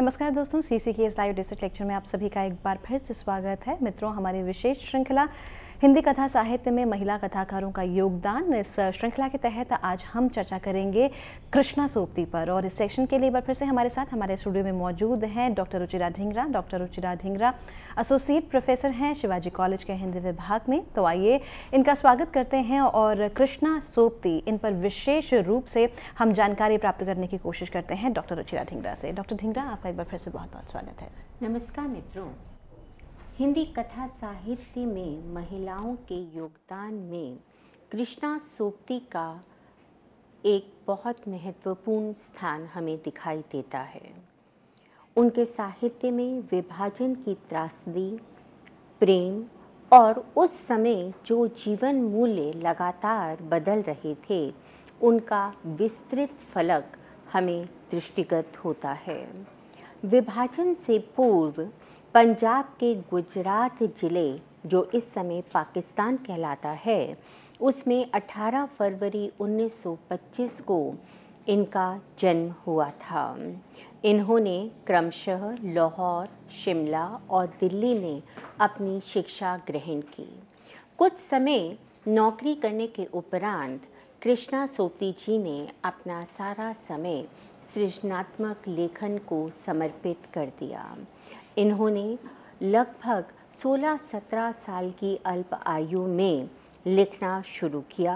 नमस्कार दोस्तों सी सी के इस लाइव डिस्ट्रिक्ट लेक्चर में आप सभी का एक बार फिर से स्वागत है मित्रों हमारी विशेष श्रृंखला हिंदी कथा साहित्य में महिला कथाकारों का योगदान इस श्रृंखला के तहत आज हम चर्चा करेंगे कृष्णा सोक्ति पर और इस सेक्शन के लिए एक बार फिर से हमारे साथ हमारे स्टूडियो में मौजूद हैं doctor Ruchira Dhingra doctor Ruchira Dhingra associate professor हैं शिवाजी कॉलेज के हिंदी विभाग में तो आइए इनका स्वागत करते हैं और कृष्णा सोपती इन पर विशेष रूप से हम जानकारी प्राप्त करने की कोशिश करते हैं डॉक्टर रुचिरा ढिंगरा से डॉक्टर ढिंगरा आपका एक बार फिर से बहुत बहुत स्वागत है नमस्कार मित्रों हिंदी कथा साहित्य में महिलाओं के योगदान में कृष्णा सूक्ति का एक बहुत महत्वपूर्ण स्थान हमें दिखाई देता है उनके साहित्य में विभाजन की त्रासदी प्रेम और उस समय जो जीवन मूल्य लगातार बदल रहे थे उनका विस्तृत फलक हमें दृष्टिगत होता है विभाजन से पूर्व पंजाब के गुजरात ज़िले जो इस समय पाकिस्तान कहलाता है उसमें 18 फरवरी 1925 को इनका जन्म हुआ था इन्होंने क्रमशः लाहौर शिमला और दिल्ली में अपनी शिक्षा ग्रहण की कुछ समय नौकरी करने के उपरांत कृष्णा सोती जी ने अपना सारा समय सृजनात्मक लेखन को समर्पित कर दिया इन्होंने लगभग 16-17 साल की अल्प आयु में लिखना शुरू किया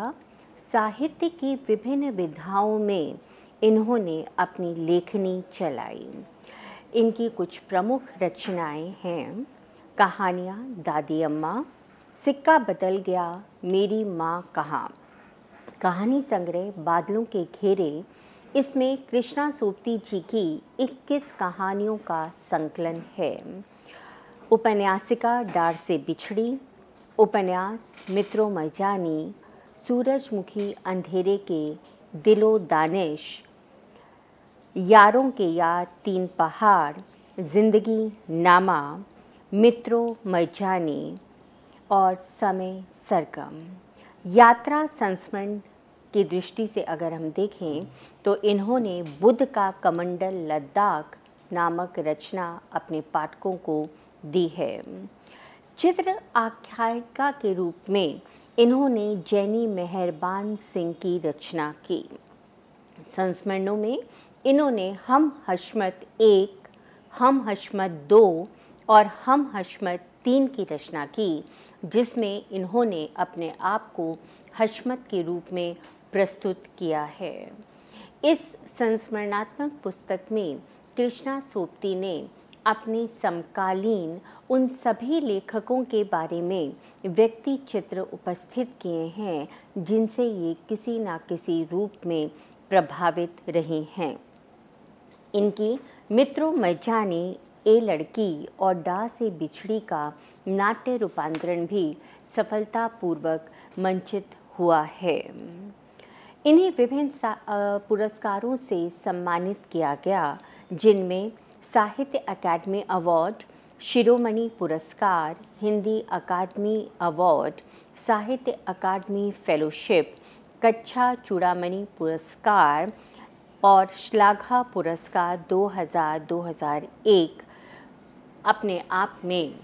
साहित्य की विभिन्न विधाओं में इन्होंने अपनी लेखनी चलाई इनकी कुछ प्रमुख रचनाएं हैं कहानियाँ दादी अम्मा सिक्का बदल गया मेरी माँ कहाँ कहानी संग्रह बादलों के घेरे इसमें कृष्णा सूपती जी की 21 कहानियों का संकलन है उपन्यासिका डार से बिछड़ी उपन्यास मित्रों मजानी सूरजमुखी अंधेरे के दिलो दानिश यारों के यार तीन पहाड़ जिंदगी नामा मित्रों मजानी और समय सरगम यात्रा संस्मरण की दृष्टि से अगर हम देखें तो इन्होंने बुद्ध का कमंडल लद्दाख नामक रचना अपने पाठकों को दी है चित्र आख्यायिका के रूप में इन्होंने जैनी मेहरबान सिंह की रचना की संस्मरणों में इन्होंने हम हशमत एक हम हशमत दो और हम हशमत तीन की रचना की जिसमें इन्होंने अपने आप को हशमत के रूप में प्रस्तुत किया है इस संस्मरणात्मक पुस्तक में कृष्णा सोपती ने अपने समकालीन उन सभी लेखकों के बारे में व्यक्ति चित्र उपस्थित किए हैं जिनसे ये किसी ना किसी रूप में प्रभावित रहे हैं इनकी मित्रों में जाने ए लड़की और डा से बिछड़ी का नाट्य रूपांतरण भी सफलतापूर्वक मंचित हुआ है इन्हें विभिन्न पुरस्कारों से सम्मानित किया गया जिनमें साहित्य अकादमी अवार्ड शिरोमणि पुरस्कार हिंदी अकादमी अवार्ड साहित्य अकादमी फेलोशिप कच्छा चूड़ामणि पुरस्कार और श्लाघा पुरस्कार 2000-2001 अपने आप में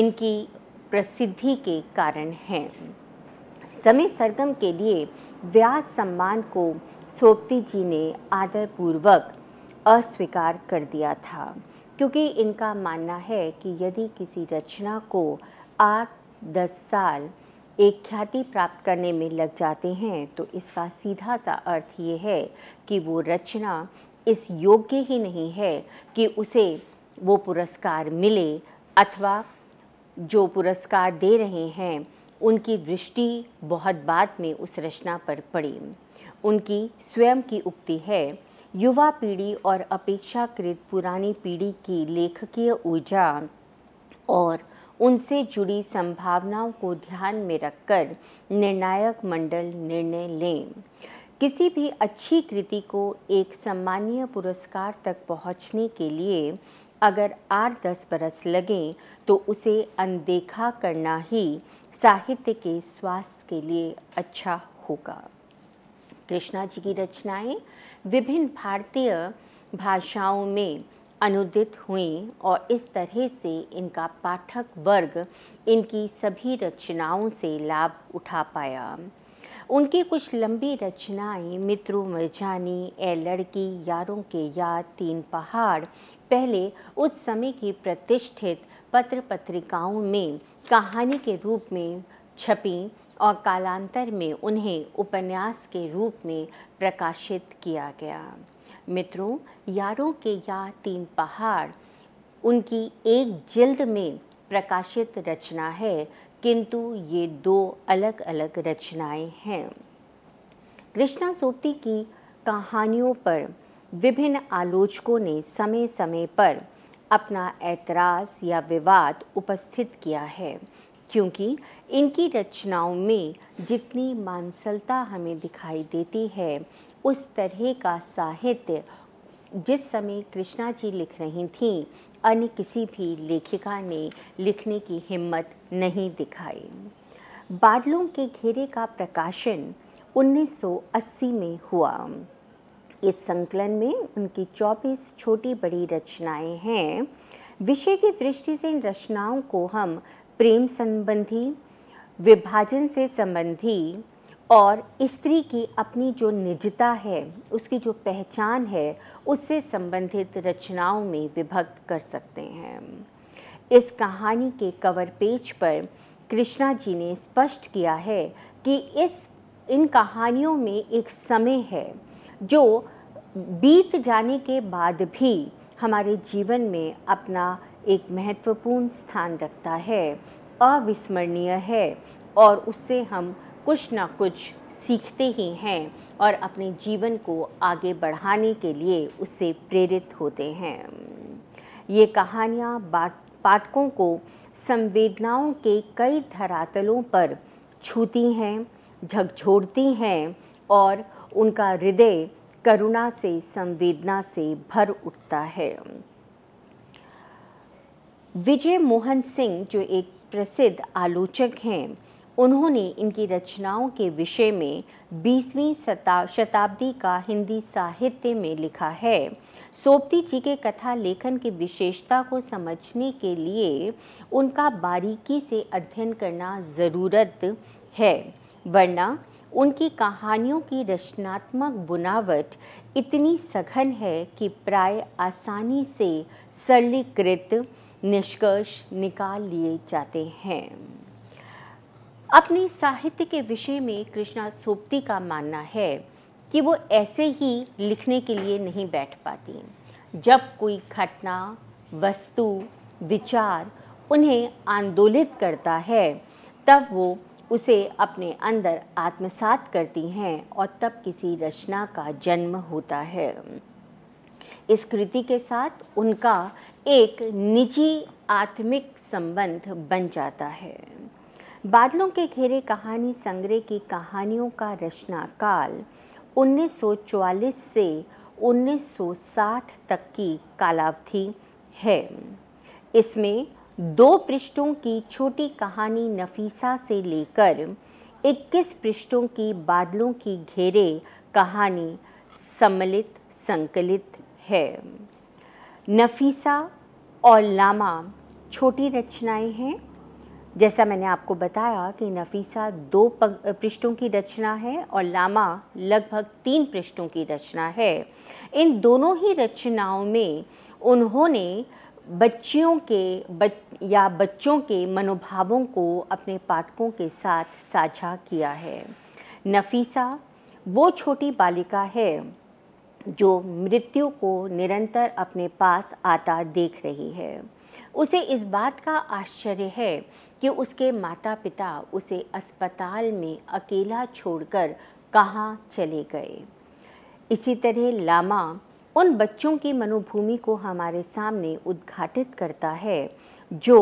इनकी प्रसिद्धि के कारण हैं समय सरगम के लिए व्यास सम्मान को सोपती जी ने आदरपूर्वक अस्वीकार कर दिया था क्योंकि इनका मानना है कि यदि किसी रचना को आठ दस साल एक ख्याति प्राप्त करने में लग जाते हैं तो इसका सीधा सा अर्थ ये है कि वो रचना इस योग्य ही नहीं है कि उसे वो पुरस्कार मिले अथवा जो पुरस्कार दे रहे हैं उनकी दृष्टि बहुत बाद में उस रचना पर पड़ी उनकी स्वयं की उक्ति है युवा पीढ़ी और अपेक्षाकृत पुरानी पीढ़ी की लेखकीय ऊर्जा और उनसे जुड़ी संभावनाओं को ध्यान में रखकर निर्णायक मंडल निर्णय लें किसी भी अच्छी कृति को एक सम्मानीय पुरस्कार तक पहुंचने के लिए अगर आठ दस बरस लगें तो उसे अनदेखा करना ही साहित्य के स्वास्थ्य के लिए अच्छा होगा कृष्णा जी की रचनाएं विभिन्न भारतीय भाषाओं में अनुदित हुई और इस तरह से इनका पाठक वर्ग इनकी सभी रचनाओं से लाभ उठा पाया उनकी कुछ लंबी रचनाएं मित्रू मिर्जानी ए लड़की यारों के यार तीन पहाड़ पहले उस समय की प्रतिष्ठित पत्र पत्रिकाओं में कहानी के रूप में छपी और कालांतर में उन्हें उपन्यास के रूप में प्रकाशित किया गया मित्रों यारों के या तीन पहाड़ उनकी एक जिल्द में प्रकाशित रचना है किंतु ये दो अलग अलग रचनाएं हैं कृष्णा सोती की कहानियों पर विभिन्न आलोचकों ने समय समय पर अपना ऐतराज़ या विवाद उपस्थित किया है क्योंकि इनकी रचनाओं में जितनी मानसलता हमें दिखाई देती है उस तरह का साहित्य जिस समय कृष्णा जी लिख रही थीं अन्य किसी भी लेखिका ने लिखने की हिम्मत नहीं दिखाई बादलों के घेरे का प्रकाशन 1980 में हुआ इस संकलन में उनकी चौबीस छोटी बड़ी रचनाएं हैं विषय की दृष्टि से इन रचनाओं को हम प्रेम संबंधी विभाजन से संबंधी और स्त्री की अपनी जो निजता है उसकी जो पहचान है उससे संबंधित रचनाओं में विभक्त कर सकते हैं इस कहानी के कवर पेज पर कृष्णा जी ने स्पष्ट किया है कि इस इन कहानियों में एक समय है जो बीत जाने के बाद भी हमारे जीवन में अपना एक महत्वपूर्ण स्थान रखता है अविस्मरणीय है और उससे हम कुछ ना कुछ सीखते ही हैं और अपने जीवन को आगे बढ़ाने के लिए उससे प्रेरित होते हैं ये कहानियाँ पाठकों को संवेदनाओं के कई धरातलों पर छूती हैं झकझोड़ती हैं और उनका हृदय करुणा से संवेदना से भर उठता है विजय मोहन सिंह जो एक प्रसिद्ध आलोचक हैं उन्होंने इनकी रचनाओं के विषय में 20वीं शताब्दी का हिंदी साहित्य में लिखा है सोपती जी के कथा लेखन की विशेषता को समझने के लिए उनका बारीकी से अध्ययन करना ज़रूरत है वरना उनकी कहानियों की रचनात्मक बुनावट इतनी सघन है कि प्राय आसानी से सरलीकृत निष्कर्ष निकाल लिए जाते हैं अपने साहित्य के विषय में कृष्णा सोप्ती का मानना है कि वो ऐसे ही लिखने के लिए नहीं बैठ पाती जब कोई घटना वस्तु विचार उन्हें आंदोलित करता है तब वो उसे अपने अंदर आत्मसात करती हैं और तब किसी रचना का जन्म होता है इस कृति के साथ उनका एक निजी आत्मिक संबंध बन जाता है बादलों के घेरे कहानी संग्रह की कहानियों का रचनाकाल 1944 से 1960 तक की कालावधि है इसमें दो पृष्ठों की छोटी कहानी नफीसा से लेकर 21 पृष्ठों की बादलों की घेरे कहानी सम्मिलित संकलित है नफीसा और लामा छोटी रचनाएं हैं जैसा मैंने आपको बताया कि नफीसा दो पृष्ठों की रचना है और लामा लगभग तीन पृष्ठों की रचना है इन दोनों ही रचनाओं में उन्होंने बच्चियों के बच, या बच्चों के मनोभावों को अपने पाठकों के साथ साझा किया है नफीसा वो छोटी बालिका है जो मृत्यु को निरंतर अपने पास आता देख रही है उसे इस बात का आश्चर्य है कि उसके माता पिता उसे अस्पताल में अकेला छोड़कर कहाँ चले गए इसी तरह लामा उन बच्चों की मनोभूमि को हमारे सामने उद्घाटित करता है जो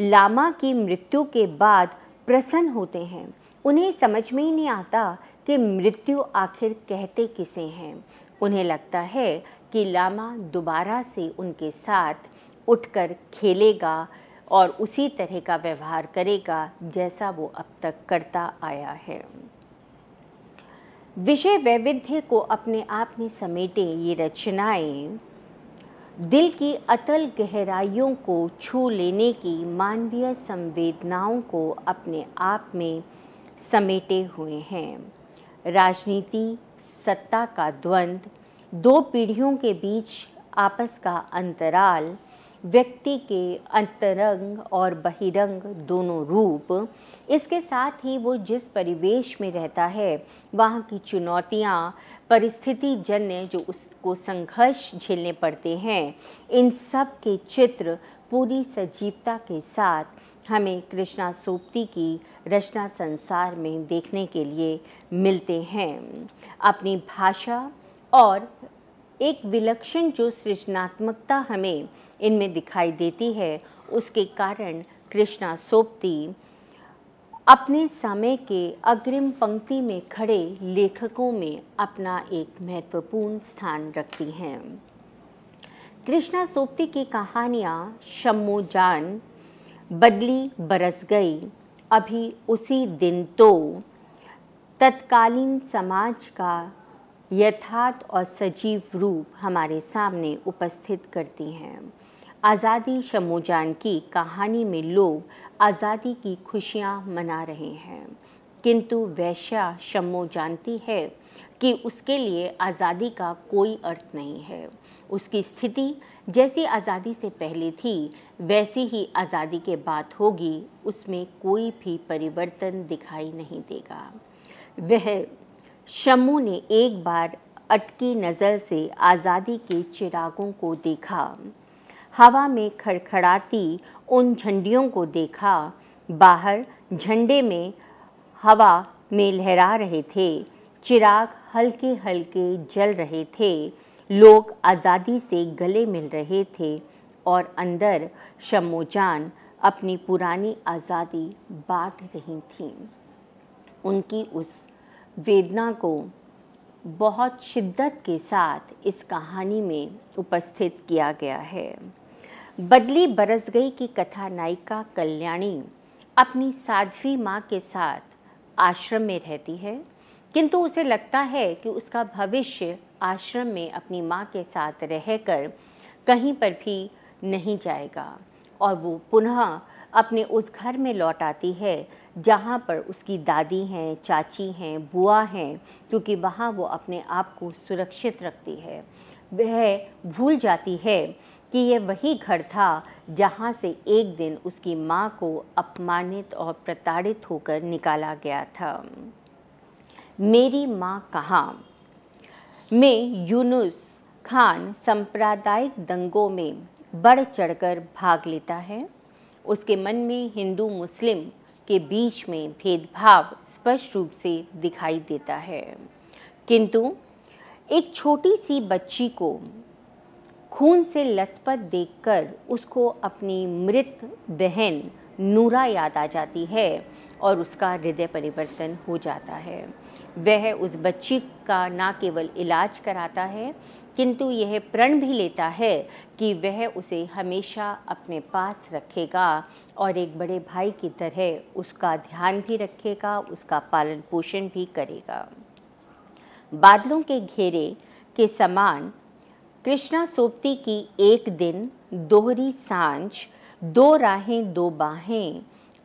लामा की मृत्यु के बाद प्रसन्न होते हैं उन्हें समझ में ही नहीं आता कि मृत्यु आखिर कहते किसे हैं उन्हें लगता है कि लामा दोबारा से उनके साथ उठकर खेलेगा और उसी तरह का व्यवहार करेगा जैसा वो अब तक करता आया है विषय वैविध्य को अपने आप में समेटे ये रचनाएं दिल की अतल गहराइयों को छू लेने की मानवीय संवेदनाओं को अपने आप में समेटे हुए हैं राजनीति सत्ता का द्वंद्व दो पीढ़ियों के बीच आपस का अंतराल व्यक्ति के अंतरंग और बहिरंग दोनों रूप इसके साथ ही वो जिस परिवेश में रहता है वहाँ की चुनौतियाँ परिस्थिति जन्य जो उसको संघर्ष झेलने पड़ते हैं इन सब के चित्र पूरी सजीवता के साथ हमें कृष्णा सोप्ती की रचना संसार में देखने के लिए मिलते हैं अपनी भाषा और एक विलक्षण जो सृजनात्मकता हमें इनमें दिखाई देती है उसके कारण कृष्णा सोपती अपने समय के अग्रिम पंक्ति में खड़े लेखकों में अपना एक महत्वपूर्ण स्थान रखती हैं कृष्णा सोपती की कहानियाँ शम्मोजान बदली बरस गई अभी उसी दिन तो तत्कालीन समाज का यथार्थ और सजीव रूप हमारे सामने उपस्थित करती हैं आज़ादी शमोजान की कहानी में लोग आज़ादी की खुशियाँ मना रहे हैं किंतु वैश्या शमो जानती है कि उसके लिए आज़ादी का कोई अर्थ नहीं है उसकी स्थिति जैसी आज़ादी से पहले थी वैसी ही आज़ादी के बाद होगी उसमें कोई भी परिवर्तन दिखाई नहीं देगा वह शम्मू ने एक बार अटकी नज़र से आज़ादी के चिरागों को देखा हवा में खड़खड़ाती उन झंडियों को देखा बाहर झंडे में हवा में लहरा रहे थे चिराग हल्के हल्के जल रहे थे लोग आज़ादी से गले मिल रहे थे और अंदर जान अपनी पुरानी आज़ादी बांट रही थी उनकी उस वेदना को बहुत शिद्दत के साथ इस कहानी में उपस्थित किया गया है बदली बरस गई की कथा नायिका कल्याणी अपनी साध्वी माँ के साथ आश्रम में रहती है किंतु उसे लगता है कि उसका भविष्य आश्रम में अपनी माँ के साथ रहकर कहीं पर भी नहीं जाएगा और वो पुनः अपने उस घर में लौट आती है जहाँ पर उसकी दादी हैं चाची हैं बुआ हैं क्योंकि वहाँ वो अपने आप को सुरक्षित रखती है वह भूल जाती है कि यह वही घर था जहाँ से एक दिन उसकी माँ को अपमानित और प्रताड़ित होकर निकाला गया था मेरी माँ कहाँ मैं यूनुस खान सांप्रदायिक दंगों में बढ़ चढ़कर भाग लेता है उसके मन में हिंदू मुस्लिम के बीच में भेदभाव स्पष्ट रूप से दिखाई देता है किंतु एक छोटी सी बच्ची को खून से लथपथ देखकर उसको अपनी मृत बहन नूरा याद आ जाती है और उसका हृदय परिवर्तन हो जाता है वह उस बच्ची का ना केवल इलाज कराता है किंतु यह प्रण भी लेता है कि वह उसे हमेशा अपने पास रखेगा और एक बड़े भाई की तरह उसका ध्यान भी रखेगा उसका पालन पोषण भी करेगा बादलों के घेरे के समान कृष्णा सोपती की एक दिन दोहरी सांझ दो राहें दो बाहें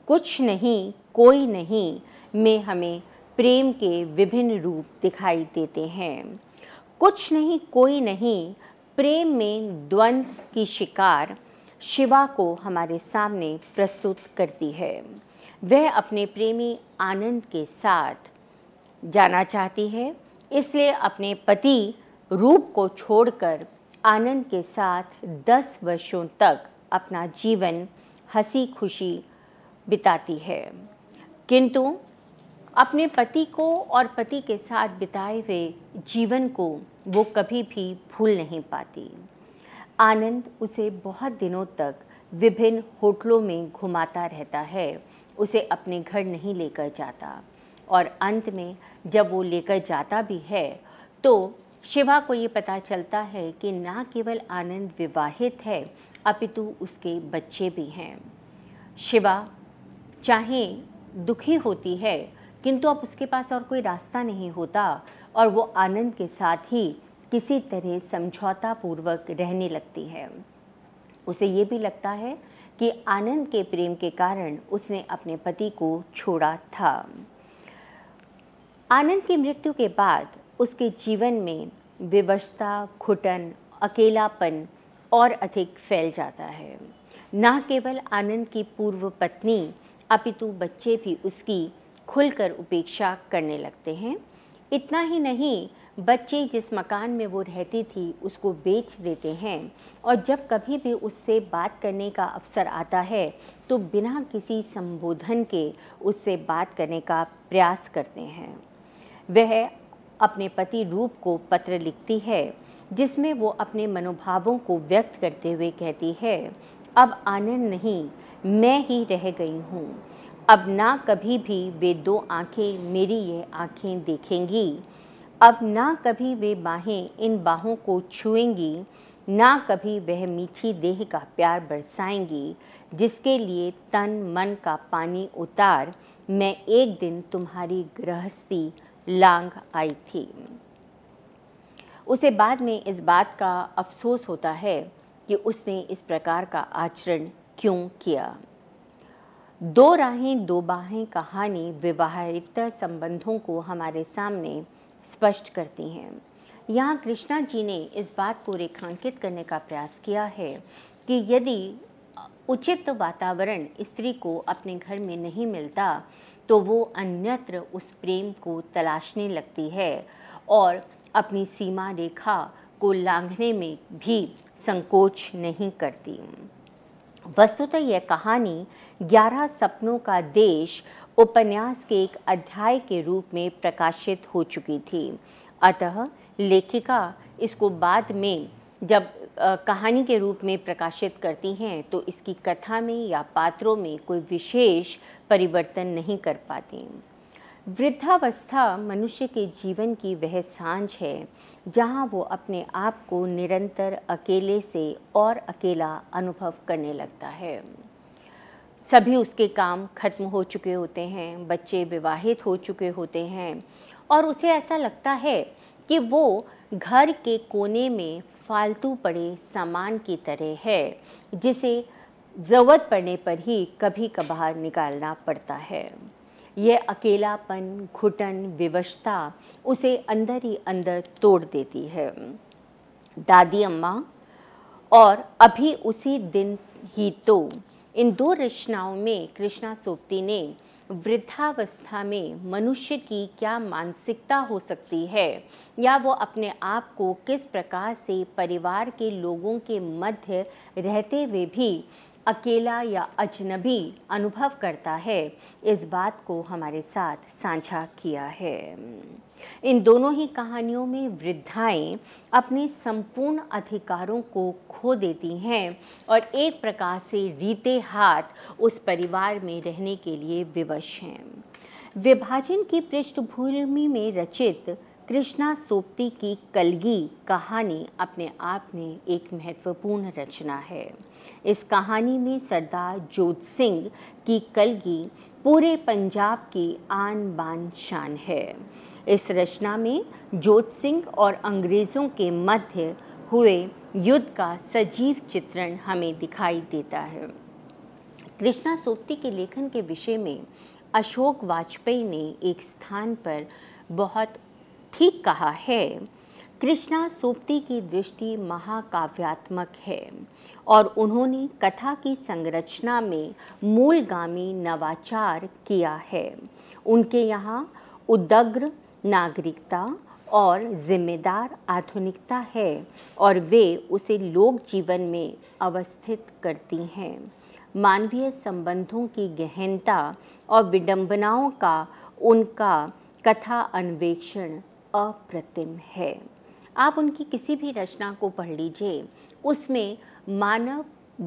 कुछ नहीं कोई नहीं में हमें प्रेम के विभिन्न रूप दिखाई देते हैं कुछ नहीं कोई नहीं प्रेम में द्वंद्व की शिकार शिवा को हमारे सामने प्रस्तुत करती है वह अपने प्रेमी आनंद के साथ जाना चाहती है इसलिए अपने पति रूप को छोड़कर आनंद के साथ दस वर्षों तक अपना जीवन हंसी खुशी बिताती है किंतु अपने पति को और पति के साथ बिताए हुए जीवन को वो कभी भी भूल नहीं पाती आनंद उसे बहुत दिनों तक विभिन्न होटलों में घुमाता रहता है उसे अपने घर नहीं लेकर जाता और अंत में जब वो लेकर जाता भी है तो शिवा को ये पता चलता है कि ना केवल आनंद विवाहित है अपितु उसके बच्चे भी हैं शिवा चाहे दुखी होती है किंतु अब उसके पास और कोई रास्ता नहीं होता और वो आनंद के साथ ही किसी तरह समझौता पूर्वक रहने लगती है उसे ये भी लगता है कि आनंद के प्रेम के कारण उसने अपने पति को छोड़ा था आनंद की मृत्यु के बाद उसके जीवन में विवशता खुटन अकेलापन और अधिक फैल जाता है न केवल आनंद की पूर्व पत्नी अपितु बच्चे भी उसकी खुलकर उपेक्षा करने लगते हैं इतना ही नहीं बच्चे जिस मकान में वो रहती थी उसको बेच देते हैं और जब कभी भी उससे बात करने का अवसर आता है तो बिना किसी संबोधन के उससे बात करने का प्रयास करते हैं वह अपने पति रूप को पत्र लिखती है जिसमें वो अपने मनोभावों को व्यक्त करते हुए कहती है अब आनंद नहीं मैं ही रह गई हूँ अब ना कभी भी वे दो आंखें मेरी ये आंखें देखेंगी अब ना कभी वे बाहें इन बाहों को छुएंगी ना कभी वह मीठी देह का प्यार बरसाएंगी जिसके लिए तन मन का पानी उतार मैं एक दिन तुम्हारी गृहस्थी लांग आई थी उसे बाद में इस बात का अफसोस होता है कि उसने इस प्रकार का आचरण क्यों किया दो राहें दो बाहें कहानी विवाहितर संबंधों को हमारे सामने स्पष्ट करती हैं यहाँ कृष्णा जी ने इस बात को रेखांकित करने का प्रयास किया है कि यदि उचित वातावरण स्त्री को अपने घर में नहीं मिलता तो वो अन्यत्र उस प्रेम को तलाशने लगती है और अपनी सीमा रेखा को लांघने में भी संकोच नहीं करती वस्तुतः यह कहानी ग्यारह सपनों का देश उपन्यास के एक अध्याय के रूप में प्रकाशित हो चुकी थी अतः लेखिका इसको बाद में जब आ, कहानी के रूप में प्रकाशित करती हैं तो इसकी कथा में या पात्रों में कोई विशेष परिवर्तन नहीं कर पाती वृद्धावस्था मनुष्य के जीवन की वह सांझ है जहाँ वो अपने आप को निरंतर अकेले से और अकेला अनुभव करने लगता है सभी उसके काम खत्म हो चुके होते हैं बच्चे विवाहित हो चुके होते हैं और उसे ऐसा लगता है कि वो घर के कोने में फालतू पड़े सामान की तरह है जिसे ज़रूरत पड़ने पर ही कभी कभार निकालना पड़ता है यह अकेलापन घुटन विवशता उसे अंदर ही अंदर तोड़ देती है दादी अम्मा और अभी उसी दिन ही तो इन दो रचनाओं में कृष्णा सोप्ती ने वृद्धावस्था में मनुष्य की क्या मानसिकता हो सकती है या वो अपने आप को किस प्रकार से परिवार के लोगों के मध्य रहते हुए भी अकेला या अजनबी अनुभव करता है इस बात को हमारे साथ साझा किया है इन दोनों ही कहानियों में वृद्धाएं अपने संपूर्ण अधिकारों को खो देती हैं और एक प्रकार से रीते हाथ उस परिवार में रहने के लिए विवश हैं विभाजन की पृष्ठभूमि में रचित कृष्णा सोप्ती की कलगी कहानी अपने आप में एक महत्वपूर्ण रचना है इस कहानी में सरदार जोत सिंह की कलगी पूरे पंजाब की आन बान शान है इस रचना में जोत सिंह और अंग्रेज़ों के मध्य हुए युद्ध का सजीव चित्रण हमें दिखाई देता है कृष्णा सोप्ती के लेखन के विषय में अशोक वाजपेयी ने एक स्थान पर बहुत ठीक कहा है कृष्णा सूक्ति की दृष्टि महाकाव्यात्मक है और उन्होंने कथा की संरचना में मूलगामी नवाचार किया है उनके यहाँ उदग्र नागरिकता और जिम्मेदार आधुनिकता है और वे उसे लोक जीवन में अवस्थित करती हैं मानवीय संबंधों की गहनता और विडंबनाओं का उनका कथा अन्वेषण अप्रतिम है आप उनकी किसी भी रचना को पढ़ लीजिए उसमें मानव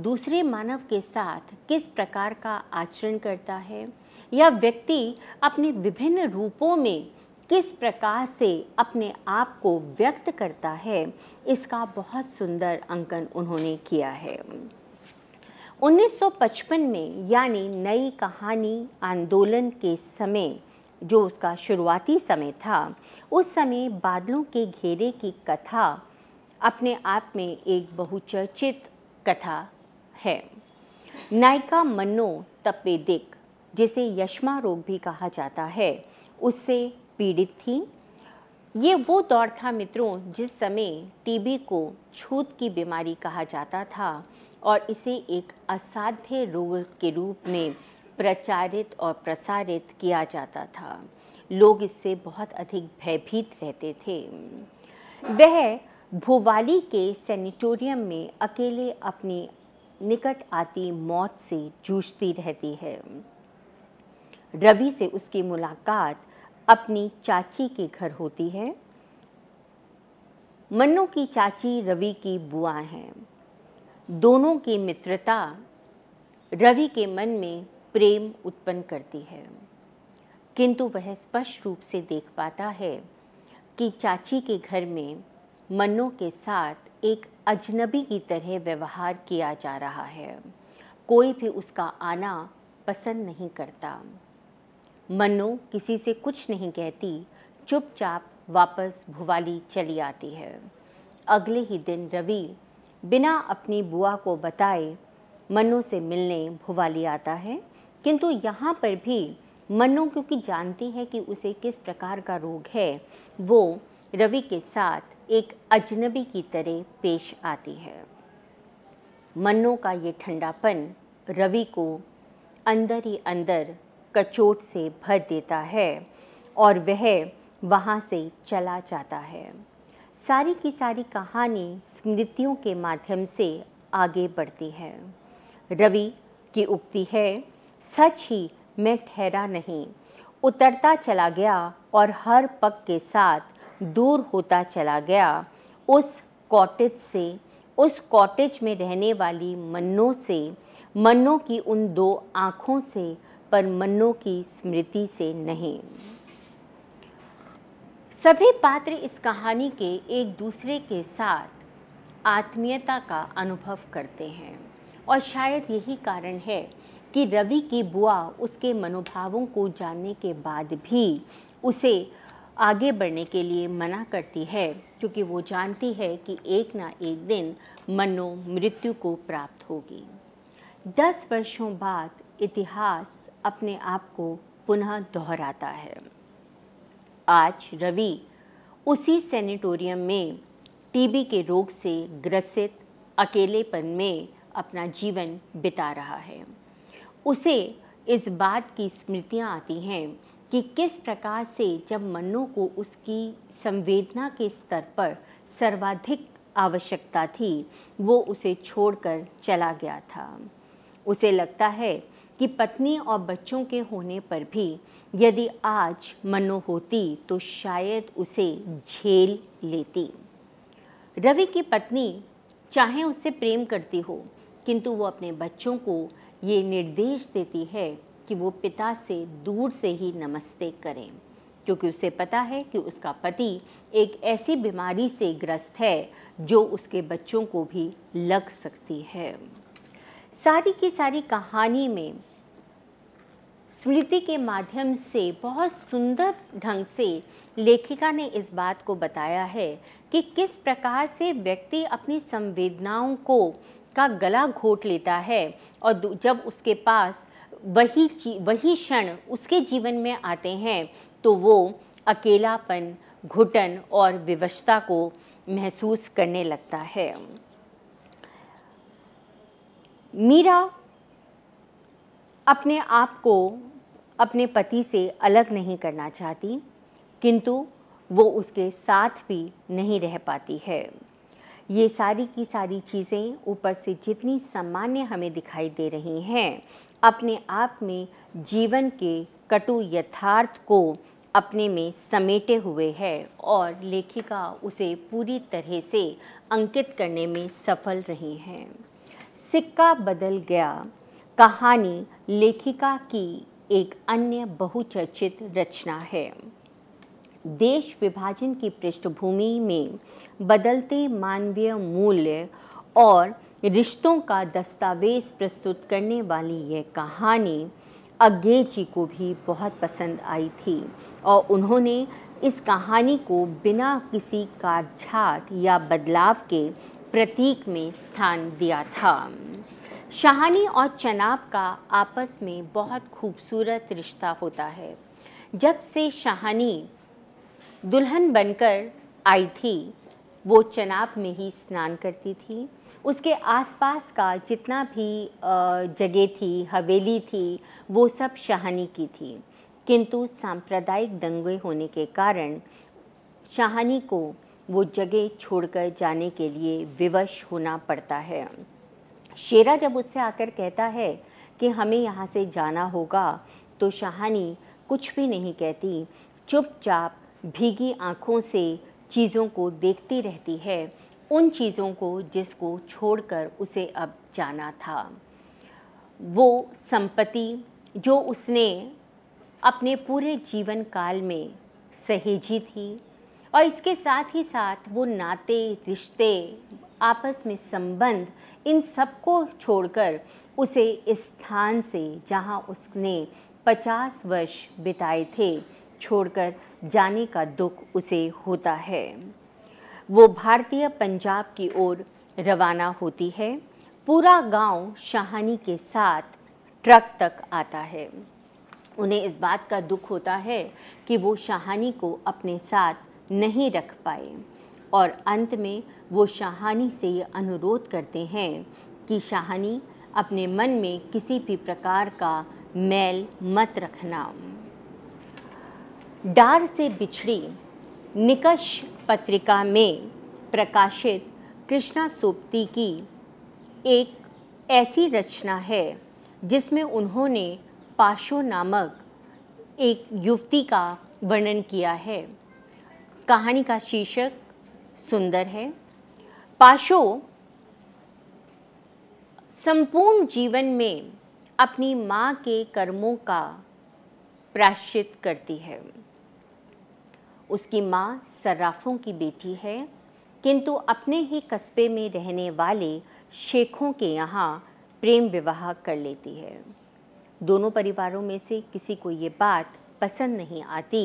दूसरे मानव के साथ किस प्रकार का आचरण करता है या व्यक्ति अपने विभिन्न रूपों में किस प्रकार से अपने आप को व्यक्त करता है इसका बहुत सुंदर अंकन उन्होंने किया है 1955 में यानी नई कहानी आंदोलन के समय जो उसका शुरुआती समय था उस समय बादलों के घेरे की कथा अपने आप में एक बहुचर्चित कथा है नायिका मनो तपेदिक जिसे यशमा रोग भी कहा जाता है उससे पीड़ित थी ये वो दौर था मित्रों जिस समय टीबी को छूत की बीमारी कहा जाता था और इसे एक असाध्य रोग के रूप में प्रचारित और प्रसारित किया जाता था लोग इससे बहुत अधिक भयभीत रहते थे वह भोवाली के सेनेटोरियम में अकेले अपनी निकट आती मौत से जूझती रहती है रवि से उसकी मुलाकात अपनी चाची के घर होती है मन्नू की चाची रवि की बुआ हैं दोनों की मित्रता रवि के मन में प्रेम उत्पन्न करती है किंतु वह स्पष्ट रूप से देख पाता है कि चाची के घर में मनों के साथ एक अजनबी की तरह व्यवहार किया जा रहा है कोई भी उसका आना पसंद नहीं करता मनो किसी से कुछ नहीं कहती चुपचाप वापस भुवाली चली आती है अगले ही दिन रवि बिना अपनी बुआ को बताए मन्नो से मिलने भुवाली आता है किंतु यहाँ पर भी मनु क्योंकि जानती है कि उसे किस प्रकार का रोग है वो रवि के साथ एक अजनबी की तरह पेश आती है मनु का ये ठंडापन रवि को अंदर ही अंदर कचोट से भर देता है और वह वहाँ से चला जाता है सारी की सारी कहानी स्मृतियों के माध्यम से आगे बढ़ती है रवि की उक्ति है सच ही मैं ठहरा नहीं उतरता चला गया और हर पग के साथ दूर होता चला गया उस कॉटेज से उस कॉटेज में रहने वाली मन्नों से मन्नों की उन दो आँखों से पर मन्नों की स्मृति से नहीं सभी पात्र इस कहानी के एक दूसरे के साथ आत्मीयता का अनुभव करते हैं और शायद यही कारण है कि रवि की बुआ उसके मनोभावों को जानने के बाद भी उसे आगे बढ़ने के लिए मना करती है क्योंकि वो जानती है कि एक ना एक दिन मनो मृत्यु को प्राप्त होगी दस वर्षों बाद इतिहास अपने आप को पुनः दोहराता है आज रवि उसी सेनेटोरियम में टीबी के रोग से ग्रसित अकेलेपन में अपना जीवन बिता रहा है उसे इस बात की स्मृतियाँ आती हैं कि किस प्रकार से जब मनु को उसकी संवेदना के स्तर पर सर्वाधिक आवश्यकता थी वो उसे छोड़कर चला गया था उसे लगता है कि पत्नी और बच्चों के होने पर भी यदि आज मनो होती तो शायद उसे झेल लेती रवि की पत्नी चाहे उससे प्रेम करती हो किंतु वो अपने बच्चों को ये निर्देश देती है कि वो पिता से दूर से ही नमस्ते करें क्योंकि उसे पता है कि उसका पति एक ऐसी बीमारी से ग्रस्त है जो उसके बच्चों को भी लग सकती है सारी की सारी कहानी में स्मृति के माध्यम से बहुत सुंदर ढंग से लेखिका ने इस बात को बताया है कि किस प्रकार से व्यक्ति अपनी संवेदनाओं को का गला घोट लेता है और जब उसके पास वही वही क्षण उसके जीवन में आते हैं तो वो अकेलापन घुटन और विवशता को महसूस करने लगता है मीरा अपने आप को अपने पति से अलग नहीं करना चाहती किंतु वो उसके साथ भी नहीं रह पाती है ये सारी की सारी चीज़ें ऊपर से जितनी सामान्य हमें दिखाई दे रही हैं अपने आप में जीवन के कटु यथार्थ को अपने में समेटे हुए है और लेखिका उसे पूरी तरह से अंकित करने में सफल रही हैं सिक्का बदल गया कहानी लेखिका की एक अन्य बहुचर्चित रचना है देश विभाजन की पृष्ठभूमि में बदलते मानवीय मूल्य और रिश्तों का दस्तावेज प्रस्तुत करने वाली यह कहानी अज्ञे जी को भी बहुत पसंद आई थी और उन्होंने इस कहानी को बिना किसी काटछाट या बदलाव के प्रतीक में स्थान दिया था शाहानी और चनाब का आपस में बहुत खूबसूरत रिश्ता होता है जब से शाहानी दुल्हन बनकर आई थी वो चनाब में ही स्नान करती थी उसके आसपास का जितना भी जगह थी हवेली थी वो सब शाहानी की थी किंतु सांप्रदायिक दंगे होने के कारण शाहानी को वो जगह छोड़कर जाने के लिए विवश होना पड़ता है शेरा जब उससे आकर कहता है कि हमें यहाँ से जाना होगा तो शाहानी कुछ भी नहीं कहती चुपचाप भीगी आँखों से चीज़ों को देखती रहती है उन चीज़ों को जिसको छोड़कर उसे अब जाना था वो संपत्ति जो उसने अपने पूरे जीवन काल में सहेजी थी और इसके साथ ही साथ वो नाते रिश्ते आपस में संबंध इन सब को छोड़कर उसे इस स्थान से जहाँ उसने पचास वर्ष बिताए थे छोड़कर जाने का दुख उसे होता है वो भारतीय पंजाब की ओर रवाना होती है पूरा गांव शाहानी के साथ ट्रक तक आता है उन्हें इस बात का दुख होता है कि वो शाहानी को अपने साथ नहीं रख पाए और अंत में वो शाहानी से ये अनुरोध करते हैं कि शाहानी अपने मन में किसी भी प्रकार का मैल मत रखना डार से बिछड़ी निकष पत्रिका में प्रकाशित कृष्णा सोपती की एक ऐसी रचना है जिसमें उन्होंने पाशो नामक एक युवती का वर्णन किया है कहानी का शीर्षक सुंदर है पाशो संपूर्ण जीवन में अपनी माँ के कर्मों का प्राश्चित करती है उसकी माँ सर्राफों की बेटी है किंतु अपने ही कस्बे में रहने वाले शेखों के यहाँ प्रेम विवाह कर लेती है दोनों परिवारों में से किसी को ये बात पसंद नहीं आती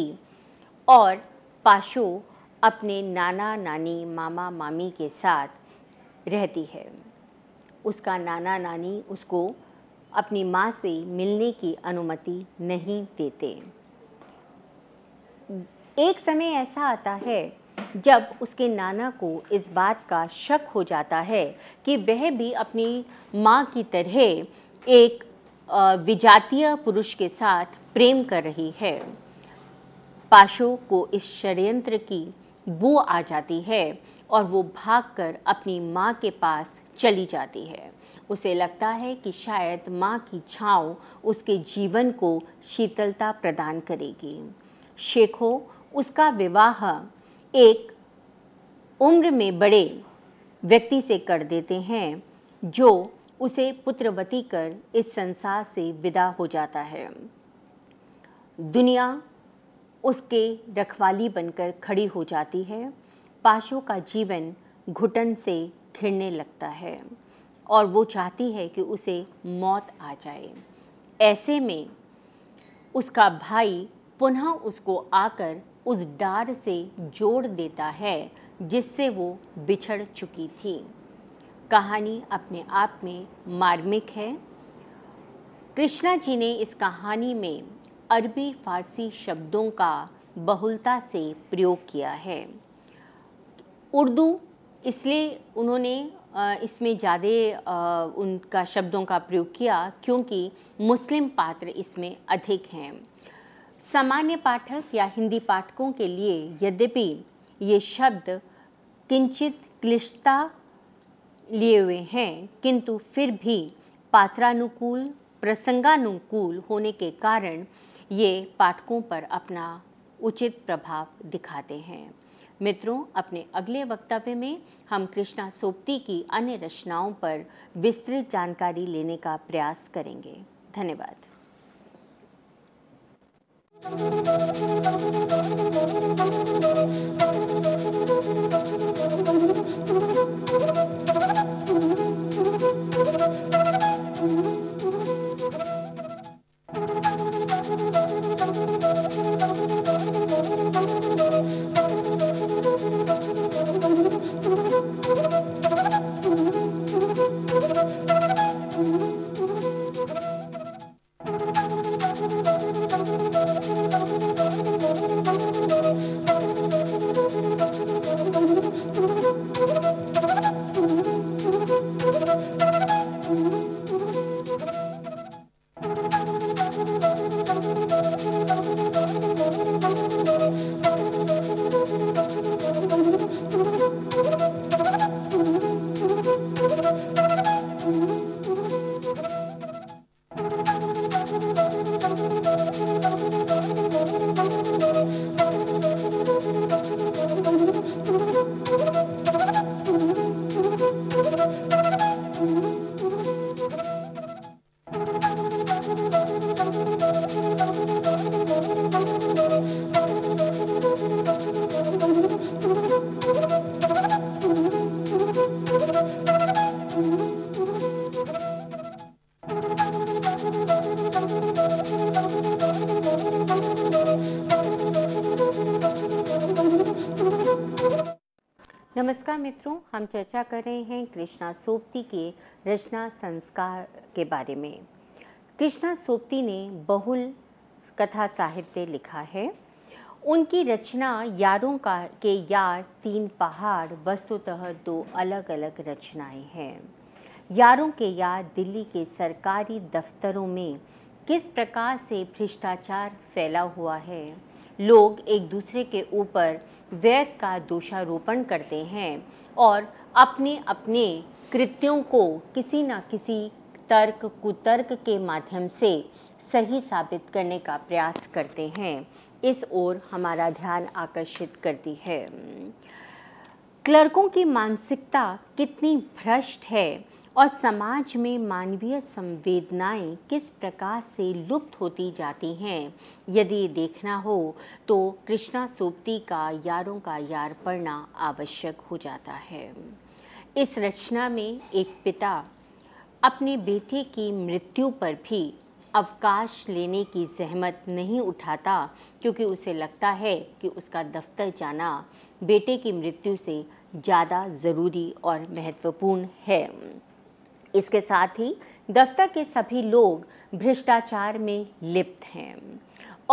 और पाशो अपने नाना नानी मामा मामी के साथ रहती है उसका नाना नानी उसको अपनी माँ से मिलने की अनुमति नहीं देते एक समय ऐसा आता है जब उसके नाना को इस बात का शक हो जाता है कि वह भी अपनी माँ की तरह एक विजातीय पुरुष के साथ प्रेम कर रही है पाशो को इस षड्यंत्र की बू आ जाती है और वो भागकर अपनी माँ के पास चली जाती है उसे लगता है कि शायद माँ की छाँव उसके जीवन को शीतलता प्रदान करेगी शेखों उसका विवाह एक उम्र में बड़े व्यक्ति से कर देते हैं जो उसे पुत्रवती कर इस संसार से विदा हो जाता है दुनिया उसके रखवाली बनकर खड़ी हो जाती है पाशों का जीवन घुटन से घिरने लगता है और वो चाहती है कि उसे मौत आ जाए ऐसे में उसका भाई पुनः उसको आकर उस डार से जोड़ देता है जिससे वो बिछड़ चुकी थी कहानी अपने आप में मार्मिक है कृष्णा जी ने इस कहानी में अरबी फारसी शब्दों का बहुलता से प्रयोग किया है उर्दू इसलिए उन्होंने इसमें ज़्यादा उनका शब्दों का प्रयोग किया क्योंकि मुस्लिम पात्र इसमें अधिक हैं सामान्य पाठक या हिंदी पाठकों के लिए यद्यपि ये शब्द किंचित क्लिष्टता लिए हुए हैं किंतु फिर भी पात्रानुकूल प्रसंगानुकूल होने के कारण ये पाठकों पर अपना उचित प्रभाव दिखाते हैं मित्रों अपने अगले वक्तव्य में हम कृष्णा सोप्ती की अन्य रचनाओं पर विस्तृत जानकारी लेने का प्रयास करेंगे धन्यवाद Thank you. श्रोता मित्रों हम चर्चा कर रहे हैं कृष्णा सोप्ती के रचना संस्कार के बारे में कृष्णा सोप्ती ने बहुल कथा साहित्य लिखा है उनकी रचना यारों का के यार तीन पहाड़ वस्तुतः दो अलग अलग रचनाएं हैं यारों के यार दिल्ली के सरकारी दफ्तरों में किस प्रकार से भ्रष्टाचार फैला हुआ है लोग एक दूसरे के ऊपर वैद का दोषारोपण करते हैं और अपने अपने कृत्यों को किसी ना किसी तर्क कुतर्क के माध्यम से सही साबित करने का प्रयास करते हैं इस ओर हमारा ध्यान आकर्षित करती है क्लर्कों की मानसिकता कितनी भ्रष्ट है और समाज में मानवीय संवेदनाएं किस प्रकार से लुप्त होती जाती हैं यदि देखना हो तो कृष्णा सोप्ती का यारों का यार पढ़ना आवश्यक हो जाता है इस रचना में एक पिता अपने बेटे की मृत्यु पर भी अवकाश लेने की जहमत नहीं उठाता क्योंकि उसे लगता है कि उसका दफ्तर जाना बेटे की मृत्यु से ज़्यादा ज़रूरी और महत्वपूर्ण है इसके साथ ही दफ्तर के सभी लोग भ्रष्टाचार में लिप्त हैं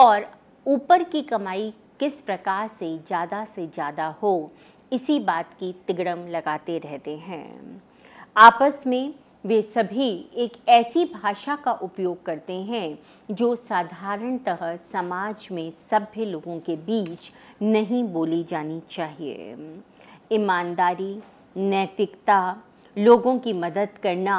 और ऊपर की कमाई किस प्रकार से ज़्यादा से ज़्यादा हो इसी बात की तिगड़म लगाते रहते हैं आपस में वे सभी एक ऐसी भाषा का उपयोग करते हैं जो साधारणतः समाज में सभ्य लोगों के बीच नहीं बोली जानी चाहिए ईमानदारी नैतिकता लोगों की मदद करना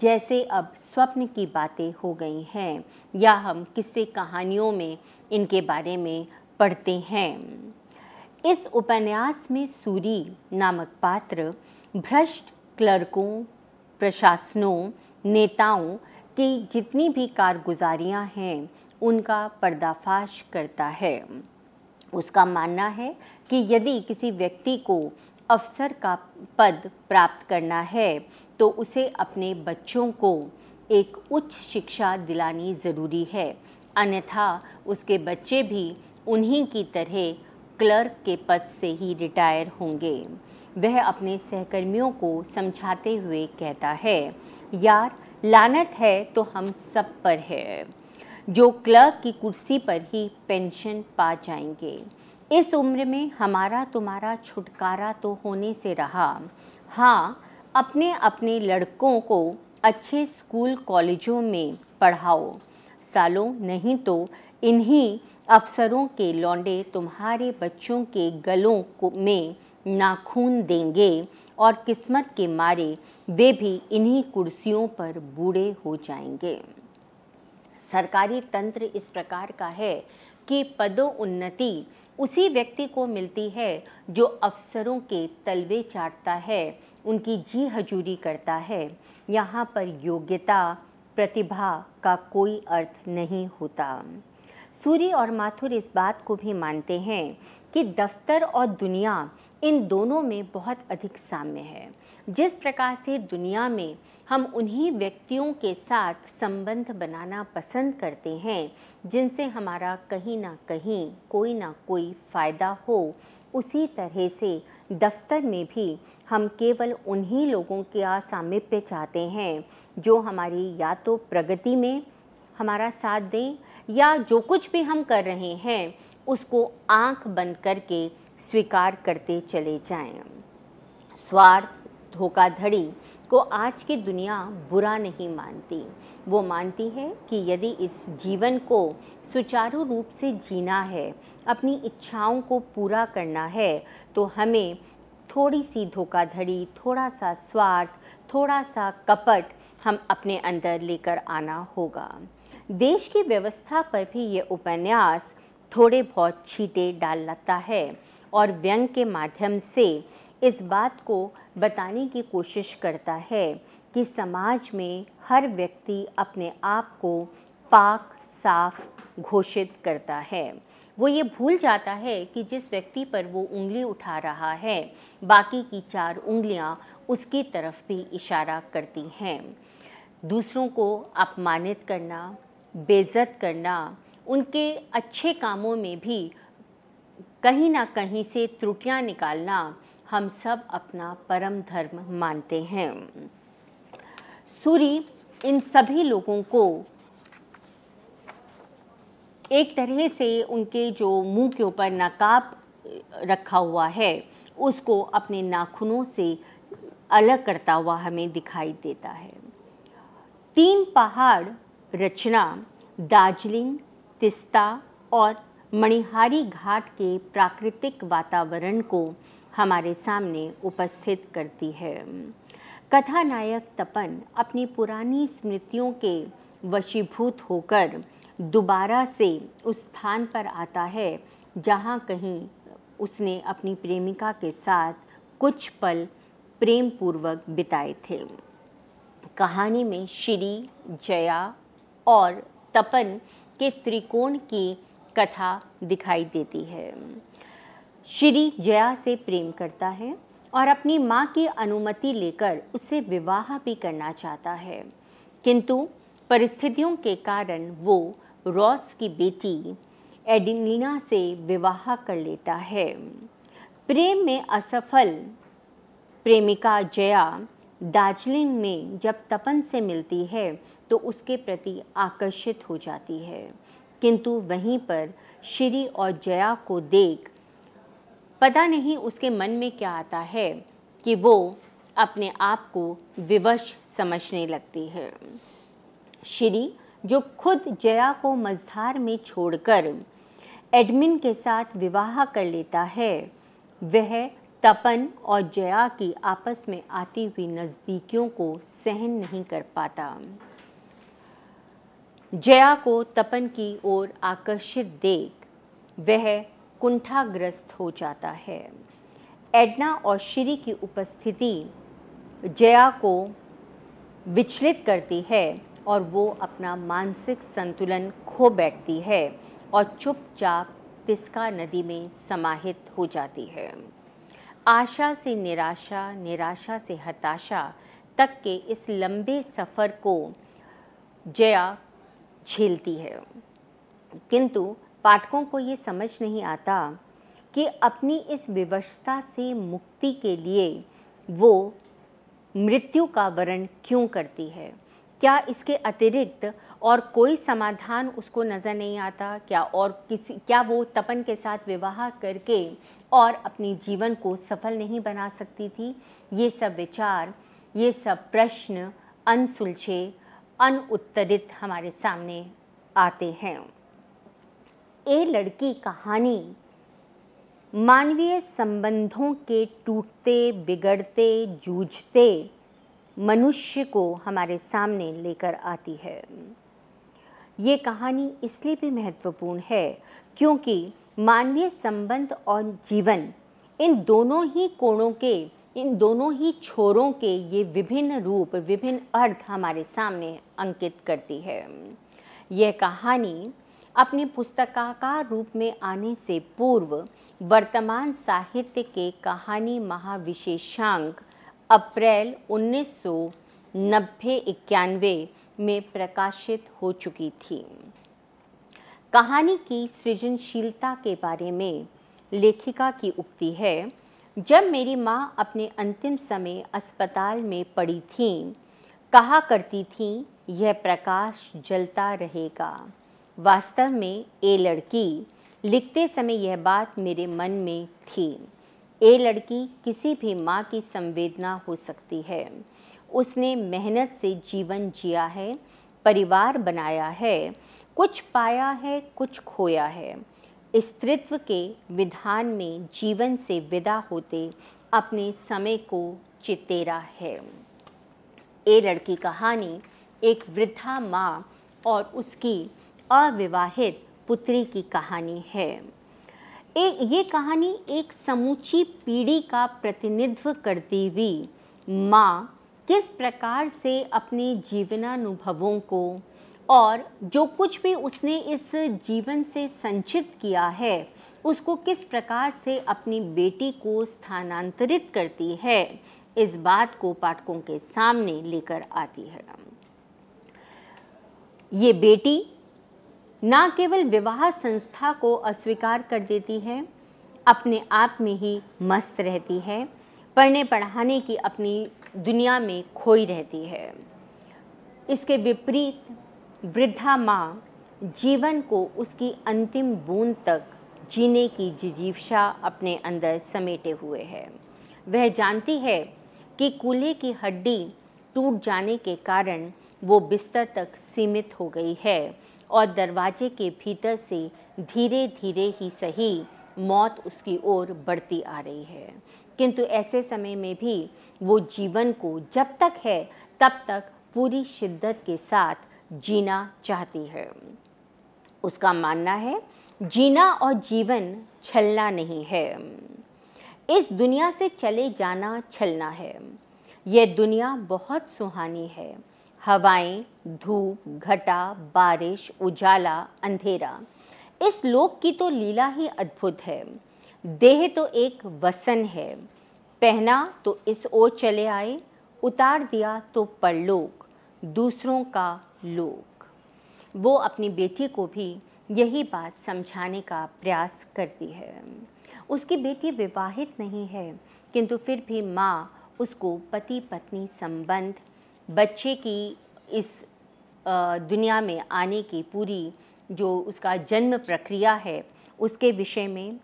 जैसे अब स्वप्न की बातें हो गई हैं या हम किस्से कहानियों में इनके बारे में पढ़ते हैं इस उपन्यास में सूरी नामक पात्र भ्रष्ट क्लर्कों प्रशासनों नेताओं की जितनी भी कारगुजारियां हैं उनका पर्दाफाश करता है उसका मानना है कि यदि किसी व्यक्ति को अफसर का पद प्राप्त करना है तो उसे अपने बच्चों को एक उच्च शिक्षा दिलानी ज़रूरी है अन्यथा उसके बच्चे भी उन्हीं की तरह क्लर्क के पद से ही रिटायर होंगे वह अपने सहकर्मियों को समझाते हुए कहता है यार लानत है तो हम सब पर है जो क्लर्क की कुर्सी पर ही पेंशन पा जाएंगे इस उम्र में हमारा तुम्हारा छुटकारा तो होने से रहा हाँ अपने अपने लड़कों को अच्छे स्कूल कॉलेजों में पढ़ाओ सालों नहीं तो इन्हीं अफसरों के लौंडे तुम्हारे बच्चों के गलों को में नाखून देंगे और किस्मत के मारे वे भी इन्हीं कुर्सियों पर बूढ़े हो जाएंगे सरकारी तंत्र इस प्रकार का है कि पदोन्नति उसी व्यक्ति को मिलती है जो अफसरों के तलवे चाटता है उनकी जी हजूरी करता है यहाँ पर योग्यता प्रतिभा का कोई अर्थ नहीं होता सूरी और माथुर इस बात को भी मानते हैं कि दफ्तर और दुनिया इन दोनों में बहुत अधिक साम्य है जिस प्रकार से दुनिया में हम उन्हीं व्यक्तियों के साथ संबंध बनाना पसंद करते हैं जिनसे हमारा कहीं ना कहीं कोई ना कोई फ़ायदा हो उसी तरह से दफ्तर में भी हम केवल उन्हीं लोगों के सामिप्य चाहते हैं जो हमारी या तो प्रगति में हमारा साथ दें या जो कुछ भी हम कर रहे हैं उसको आंख बंद करके स्वीकार करते चले जाएं। स्वार्थ धोखाधड़ी को आज की दुनिया बुरा नहीं मानती वो मानती है कि यदि इस जीवन को सुचारू रूप से जीना है अपनी इच्छाओं को पूरा करना है तो हमें थोड़ी सी धोखाधड़ी थोड़ा सा स्वार्थ थोड़ा सा कपट हम अपने अंदर लेकर आना होगा देश की व्यवस्था पर भी ये उपन्यास थोड़े बहुत छीटे डाल लगता है और व्यंग के माध्यम से इस बात को बताने की कोशिश करता है कि समाज में हर व्यक्ति अपने आप को पाक साफ घोषित करता है वो ये भूल जाता है कि जिस व्यक्ति पर वो उंगली उठा रहा है बाकी की चार उंगलियां उसकी तरफ भी इशारा करती हैं दूसरों को अपमानित करना बेज़त करना उनके अच्छे कामों में भी कहीं ना कहीं से त्रुटियां निकालना हम सब अपना परम धर्म मानते हैं सूरी इन सभी लोगों को एक तरह से उनके जो मुंह के ऊपर नकाब रखा हुआ है उसको अपने नाखूनों से अलग करता हुआ हमें दिखाई देता है तीन पहाड़ रचना दार्जिलिंग तिस्ता और मणिहारी घाट के प्राकृतिक वातावरण को हमारे सामने उपस्थित करती है कथानायक तपन अपनी पुरानी स्मृतियों के वशीभूत होकर दोबारा से उस स्थान पर आता है जहाँ कहीं उसने अपनी प्रेमिका के साथ कुछ पल प्रेम पूर्वक बिताए थे कहानी में श्री जया और तपन के त्रिकोण की कथा दिखाई देती है श्री जया से प्रेम करता है और अपनी माँ की अनुमति लेकर उससे विवाह भी करना चाहता है किंतु परिस्थितियों के कारण वो रॉस की बेटी एडिनिना से विवाह कर लेता है प्रेम में असफल प्रेमिका जया दार्जिलिंग में जब तपन से मिलती है तो उसके प्रति आकर्षित हो जाती है किंतु वहीं पर श्री और जया को देख पता नहीं उसके मन में क्या आता है कि वो अपने आप को विवश समझने लगती है श्री जो खुद जया को मझधार में छोड़कर एडमिन के साथ विवाह कर लेता है वह तपन और जया की आपस में आती हुई नज़दीकियों को सहन नहीं कर पाता जया को तपन की ओर आकर्षित देख वह कुंठाग्रस्त हो जाता है एडना और श्री की उपस्थिति जया को विचलित करती है और वो अपना मानसिक संतुलन खो बैठती है और चुपचाप तिस्का नदी में समाहित हो जाती है आशा से निराशा निराशा से हताशा तक के इस लंबे सफ़र को जया झेलती है किंतु पाठकों को ये समझ नहीं आता कि अपनी इस विवशता से मुक्ति के लिए वो मृत्यु का वरण क्यों करती है क्या इसके अतिरिक्त और कोई समाधान उसको नज़र नहीं आता क्या और किसी क्या वो तपन के साथ विवाह करके और अपने जीवन को सफल नहीं बना सकती थी ये सब विचार ये सब प्रश्न अनसुलझे अनुत्तरित हमारे सामने आते हैं ए लड़की कहानी मानवीय संबंधों के टूटते बिगड़ते जूझते मनुष्य को हमारे सामने लेकर आती है ये कहानी इसलिए भी महत्वपूर्ण है क्योंकि मानवीय संबंध और जीवन इन दोनों ही कोणों के इन दोनों ही छोरों के ये विभिन्न रूप विभिन्न अर्थ हमारे सामने अंकित करती है यह कहानी अपनी पुस्तकाकार रूप में आने से पूर्व वर्तमान साहित्य के कहानी महाविशेषांक अप्रैल उन्नीस सौ नब्बे इक्यानवे में प्रकाशित हो चुकी थी कहानी की सृजनशीलता के बारे में लेखिका की उक्ति है जब मेरी माँ अपने अंतिम समय अस्पताल में पड़ी थी कहा करती थी यह प्रकाश जलता रहेगा वास्तव में ए लड़की लिखते समय यह बात मेरे मन में थी ए लड़की किसी भी माँ की संवेदना हो सकती है उसने मेहनत से जीवन जिया है परिवार बनाया है कुछ पाया है कुछ खोया है स्त्रित्व के विधान में जीवन से विदा होते अपने समय को चितेरा है ए लड़की कहानी एक वृद्धा माँ और उसकी अविवाहित पुत्री की कहानी है एक ये कहानी एक समूची पीढ़ी का प्रतिनिधित्व करती हुई माँ किस प्रकार से अपने जीवनानुभवों को और जो कुछ भी उसने इस जीवन से संचित किया है उसको किस प्रकार से अपनी बेटी को स्थानांतरित करती है इस बात को पाठकों के सामने लेकर आती है ये बेटी न केवल विवाह संस्था को अस्वीकार कर देती है अपने आप में ही मस्त रहती है पढ़ने पढ़ाने की अपनी दुनिया में खोई रहती है इसके विपरीत वृद्धा माँ जीवन को उसकी अंतिम बूंद तक जीने की जिजीवशा अपने अंदर समेटे हुए है वह जानती है कि कूल्हे की हड्डी टूट जाने के कारण वो बिस्तर तक सीमित हो गई है और दरवाजे के भीतर से धीरे धीरे ही सही मौत उसकी ओर बढ़ती आ रही है किंतु ऐसे समय में भी वो जीवन को जब तक है तब तक पूरी शिद्दत के साथ जीना चाहती है उसका मानना है जीना और जीवन छलना नहीं है इस दुनिया से चले जाना छलना है यह दुनिया बहुत सुहानी है हवाएं, धूप घटा बारिश उजाला अंधेरा इस लोक की तो लीला ही अद्भुत है देह तो एक वसन है पहना तो इस ओर चले आए उतार दिया तो परलोक दूसरों का लोक वो अपनी बेटी को भी यही बात समझाने का प्रयास करती है उसकी बेटी विवाहित नहीं है किंतु फिर भी माँ उसको पति पत्नी संबंध बच्चे की इस दुनिया में आने की पूरी जो उसका जन्म प्रक्रिया है उसके विषय में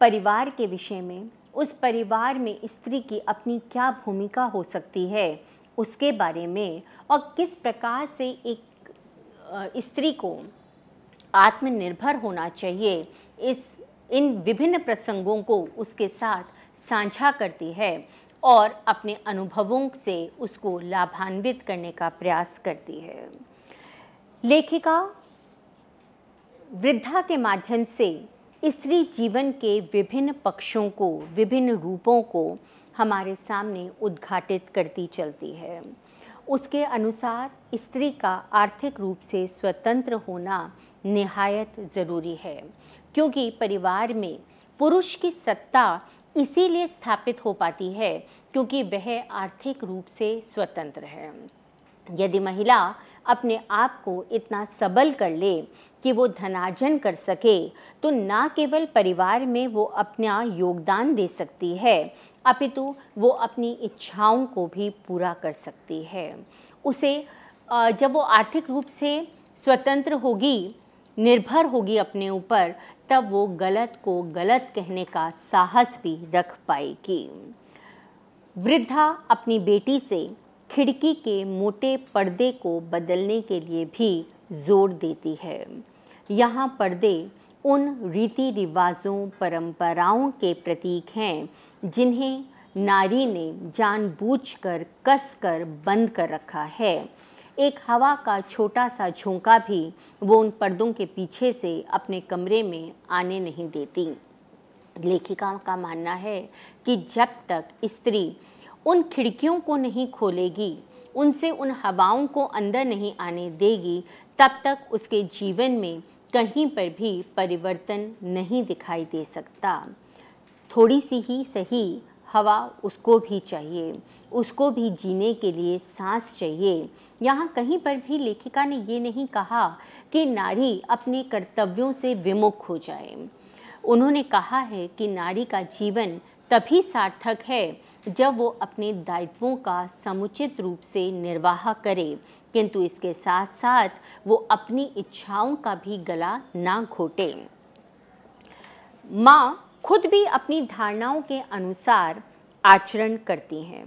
परिवार के विषय में उस परिवार में स्त्री की अपनी क्या भूमिका हो सकती है उसके बारे में और किस प्रकार से एक स्त्री को आत्मनिर्भर होना चाहिए इस इन विभिन्न प्रसंगों को उसके साथ साझा करती है और अपने अनुभवों से उसको लाभान्वित करने का प्रयास करती है लेखिका वृद्धा के माध्यम से स्त्री जीवन के विभिन्न पक्षों को विभिन्न रूपों को हमारे सामने उद्घाटित करती चलती है उसके अनुसार स्त्री का आर्थिक रूप से स्वतंत्र होना निहायत ज़रूरी है क्योंकि परिवार में पुरुष की सत्ता इसीलिए स्थापित हो पाती है क्योंकि वह आर्थिक रूप से स्वतंत्र है यदि महिला अपने आप को इतना सबल कर ले कि वो धनार्जन कर सके तो ना केवल परिवार में वो अपना योगदान दे सकती है अपितु वो अपनी इच्छाओं को भी पूरा कर सकती है उसे जब वो आर्थिक रूप से स्वतंत्र होगी निर्भर होगी अपने ऊपर तब वो गलत को गलत कहने का साहस भी रख पाएगी वृद्धा अपनी बेटी से खिड़की के मोटे पर्दे को बदलने के लिए भी जोर देती है यहाँ पर्दे उन रीति रिवाजों परंपराओं के प्रतीक हैं जिन्हें नारी ने जानबूझकर कसकर बंद कर रखा है एक हवा का छोटा सा झोंका भी वो उन पर्दों के पीछे से अपने कमरे में आने नहीं देती लेखिकाओं का मानना है कि जब तक स्त्री उन खिड़कियों को नहीं खोलेगी उनसे उन हवाओं को अंदर नहीं आने देगी तब तक उसके जीवन में कहीं पर भी परिवर्तन नहीं दिखाई दे सकता थोड़ी सी ही सही हवा उसको भी चाहिए उसको भी जीने के लिए सांस चाहिए यहाँ कहीं पर भी लेखिका ने ये नहीं कहा कि नारी अपने कर्तव्यों से विमुख हो जाए उन्होंने कहा है कि नारी का जीवन तभी सार्थक है जब वो अपने दायित्वों का समुचित रूप से निर्वाह करे किंतु इसके साथ साथ वो अपनी इच्छाओं का भी गला ना घोटे माँ खुद भी अपनी धारणाओं के अनुसार आचरण करती हैं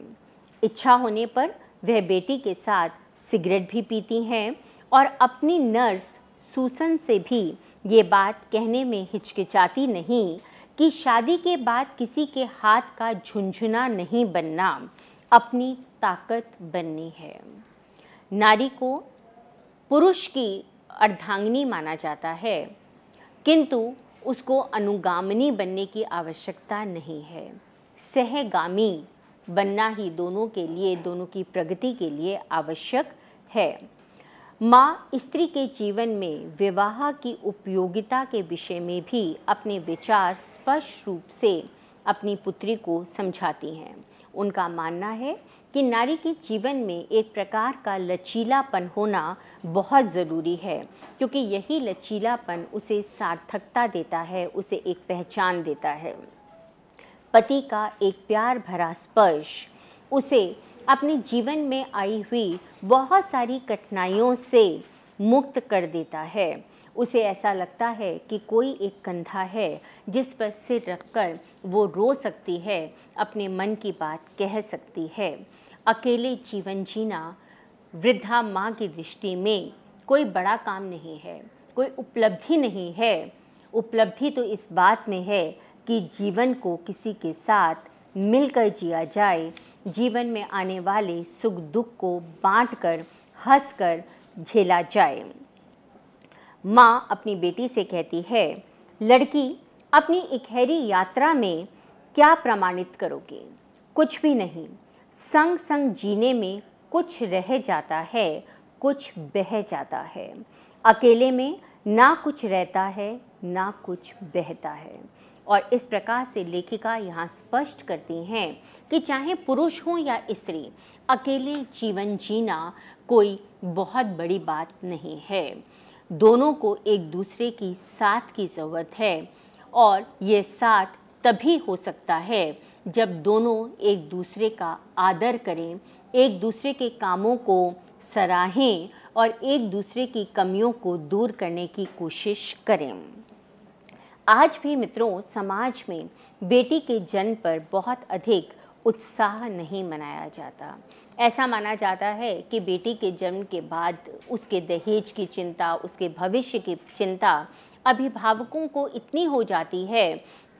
इच्छा होने पर वह बेटी के साथ सिगरेट भी पीती हैं और अपनी नर्स सूसन से भी ये बात कहने में हिचकिचाती नहीं कि शादी के बाद किसी के हाथ का झुंझुना नहीं बनना अपनी ताकत बननी है नारी को पुरुष की अर्धांगिनी माना जाता है किंतु उसको अनुगामिनी बनने की आवश्यकता नहीं है सहगामी बनना ही दोनों के लिए दोनों की प्रगति के लिए आवश्यक है माँ स्त्री के जीवन में विवाह की उपयोगिता के विषय में भी अपने विचार स्पष्ट रूप से अपनी पुत्री को समझाती हैं उनका मानना है कि नारी के जीवन में एक प्रकार का लचीलापन होना बहुत ज़रूरी है क्योंकि यही लचीलापन उसे सार्थकता देता है उसे एक पहचान देता है पति का एक प्यार भरा स्पर्श उसे अपने जीवन में आई हुई बहुत सारी कठिनाइयों से मुक्त कर देता है उसे ऐसा लगता है कि कोई एक कंधा है जिस पर सिर रखकर वो रो सकती है अपने मन की बात कह सकती है अकेले जीवन जीना वृद्धा माँ की दृष्टि में कोई बड़ा काम नहीं है कोई उपलब्धि नहीं है उपलब्धि तो इस बात में है कि जीवन को किसी के साथ मिलकर जिया जाए जीवन में आने वाले सुख दुख को बांटकर कर हंस कर झेला जाए माँ अपनी बेटी से कहती है लड़की अपनी इकहरी यात्रा में क्या प्रमाणित करोगे कुछ भी नहीं संग संग जीने में कुछ रह जाता है कुछ बह जाता है अकेले में ना कुछ रहता है ना कुछ बहता है और इस प्रकार से लेखिका यहाँ स्पष्ट करती हैं कि चाहे पुरुष हो या स्त्री अकेले जीवन जीना कोई बहुत बड़ी बात नहीं है दोनों को एक दूसरे की साथ की ज़रूरत है और ये साथ तभी हो सकता है जब दोनों एक दूसरे का आदर करें एक दूसरे के कामों को सराहें और एक दूसरे की कमियों को दूर करने की कोशिश करें आज भी मित्रों समाज में बेटी के जन्म पर बहुत अधिक उत्साह नहीं मनाया जाता ऐसा माना जाता है कि बेटी के जन्म के बाद उसके दहेज की चिंता उसके भविष्य की चिंता अभिभावकों को इतनी हो जाती है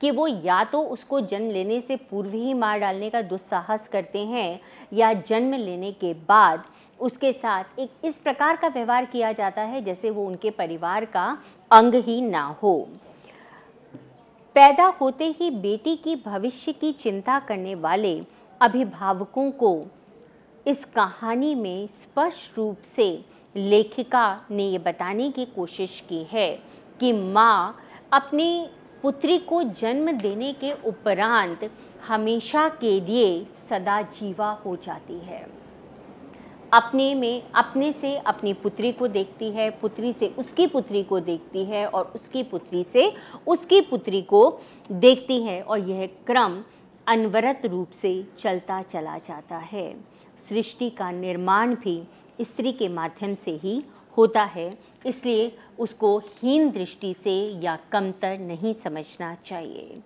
कि वो या तो उसको जन्म लेने से पूर्व ही मार डालने का दुस्साहस करते हैं या जन्म लेने के बाद उसके साथ एक इस प्रकार का व्यवहार किया जाता है जैसे वो उनके परिवार का अंग ही ना हो पैदा होते ही बेटी की भविष्य की चिंता करने वाले अभिभावकों को इस कहानी में स्पष्ट रूप से लेखिका ने ये बताने की कोशिश की है कि माँ अपनी पुत्री को जन्म देने के उपरांत हमेशा के लिए सदा जीवा हो जाती है अपने में अपने से अपनी पुत्री को देखती है पुत्री से उसकी पुत्री को देखती है और उसकी पुत्री से उसकी पुत्री को देखती है और यह क्रम अनवरत रूप से चलता चला जाता है सृष्टि का निर्माण भी स्त्री के माध्यम से ही होता है इसलिए उसको हीन दृष्टि से या कमतर नहीं समझना चाहिए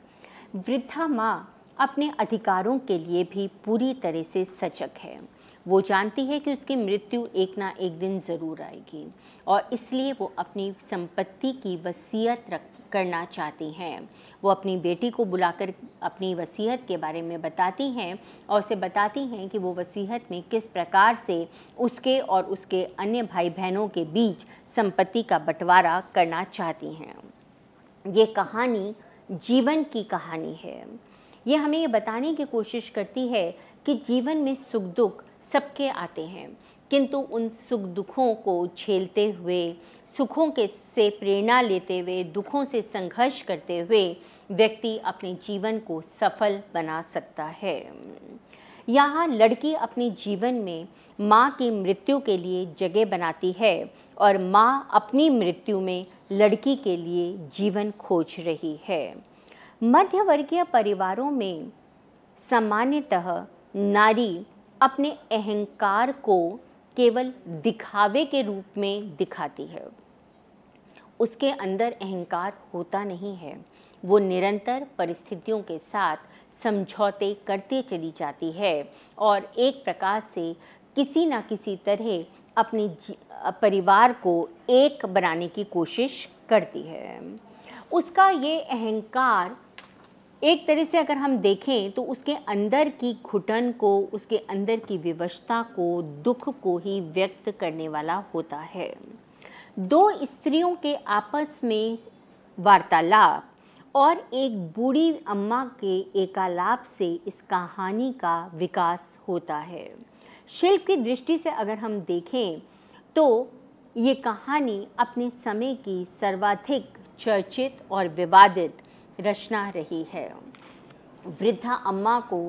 वृद्धा माँ अपने अधिकारों के लिए भी पूरी तरह से सजग है वो जानती है कि उसकी मृत्यु एक ना एक दिन ज़रूर आएगी और इसलिए वो अपनी संपत्ति की वसीयत रख करना चाहती हैं वो अपनी बेटी को बुलाकर अपनी वसीयत के बारे में बताती हैं और उसे बताती हैं कि वो वसीयत में किस प्रकार से उसके और उसके अन्य भाई बहनों के बीच संपत्ति का बंटवारा करना चाहती हैं ये कहानी जीवन की कहानी है ये हमें ये बताने की कोशिश करती है कि जीवन में सुख दुख सबके आते हैं किंतु उन सुख दुखों को झेलते हुए सुखों के से प्रेरणा लेते हुए दुखों से संघर्ष करते हुए व्यक्ति अपने जीवन को सफल बना सकता है यहाँ लड़की अपने जीवन में माँ की मृत्यु के लिए जगह बनाती है और माँ अपनी मृत्यु में लड़की के लिए जीवन खोज रही है मध्यवर्गीय परिवारों में सामान्यतः नारी अपने अहंकार को केवल दिखावे के रूप में दिखाती है उसके अंदर अहंकार होता नहीं है वो निरंतर परिस्थितियों के साथ समझौते करते चली जाती है और एक प्रकार से किसी ना किसी तरह अपने परिवार को एक बनाने की कोशिश करती है उसका ये अहंकार एक तरह से अगर हम देखें तो उसके अंदर की घुटन को उसके अंदर की विवशता को दुख को ही व्यक्त करने वाला होता है दो स्त्रियों के आपस में वार्तालाप और एक बूढ़ी अम्मा के एकालाप से इस कहानी का विकास होता है शिल्प की दृष्टि से अगर हम देखें तो ये कहानी अपने समय की सर्वाधिक चर्चित और विवादित रचना रही है वृद्धा अम्मा को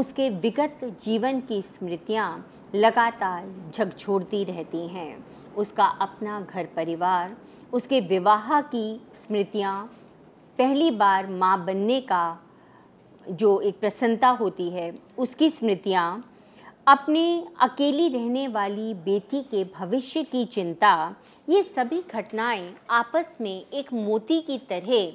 उसके विगत जीवन की स्मृतियाँ लगातार झकझोरती रहती हैं उसका अपना घर परिवार उसके विवाह की स्मृतियाँ पहली बार माँ बनने का जो एक प्रसन्नता होती है उसकी स्मृतियाँ अपने अकेली रहने वाली बेटी के भविष्य की चिंता ये सभी घटनाएं आपस में एक मोती की तरह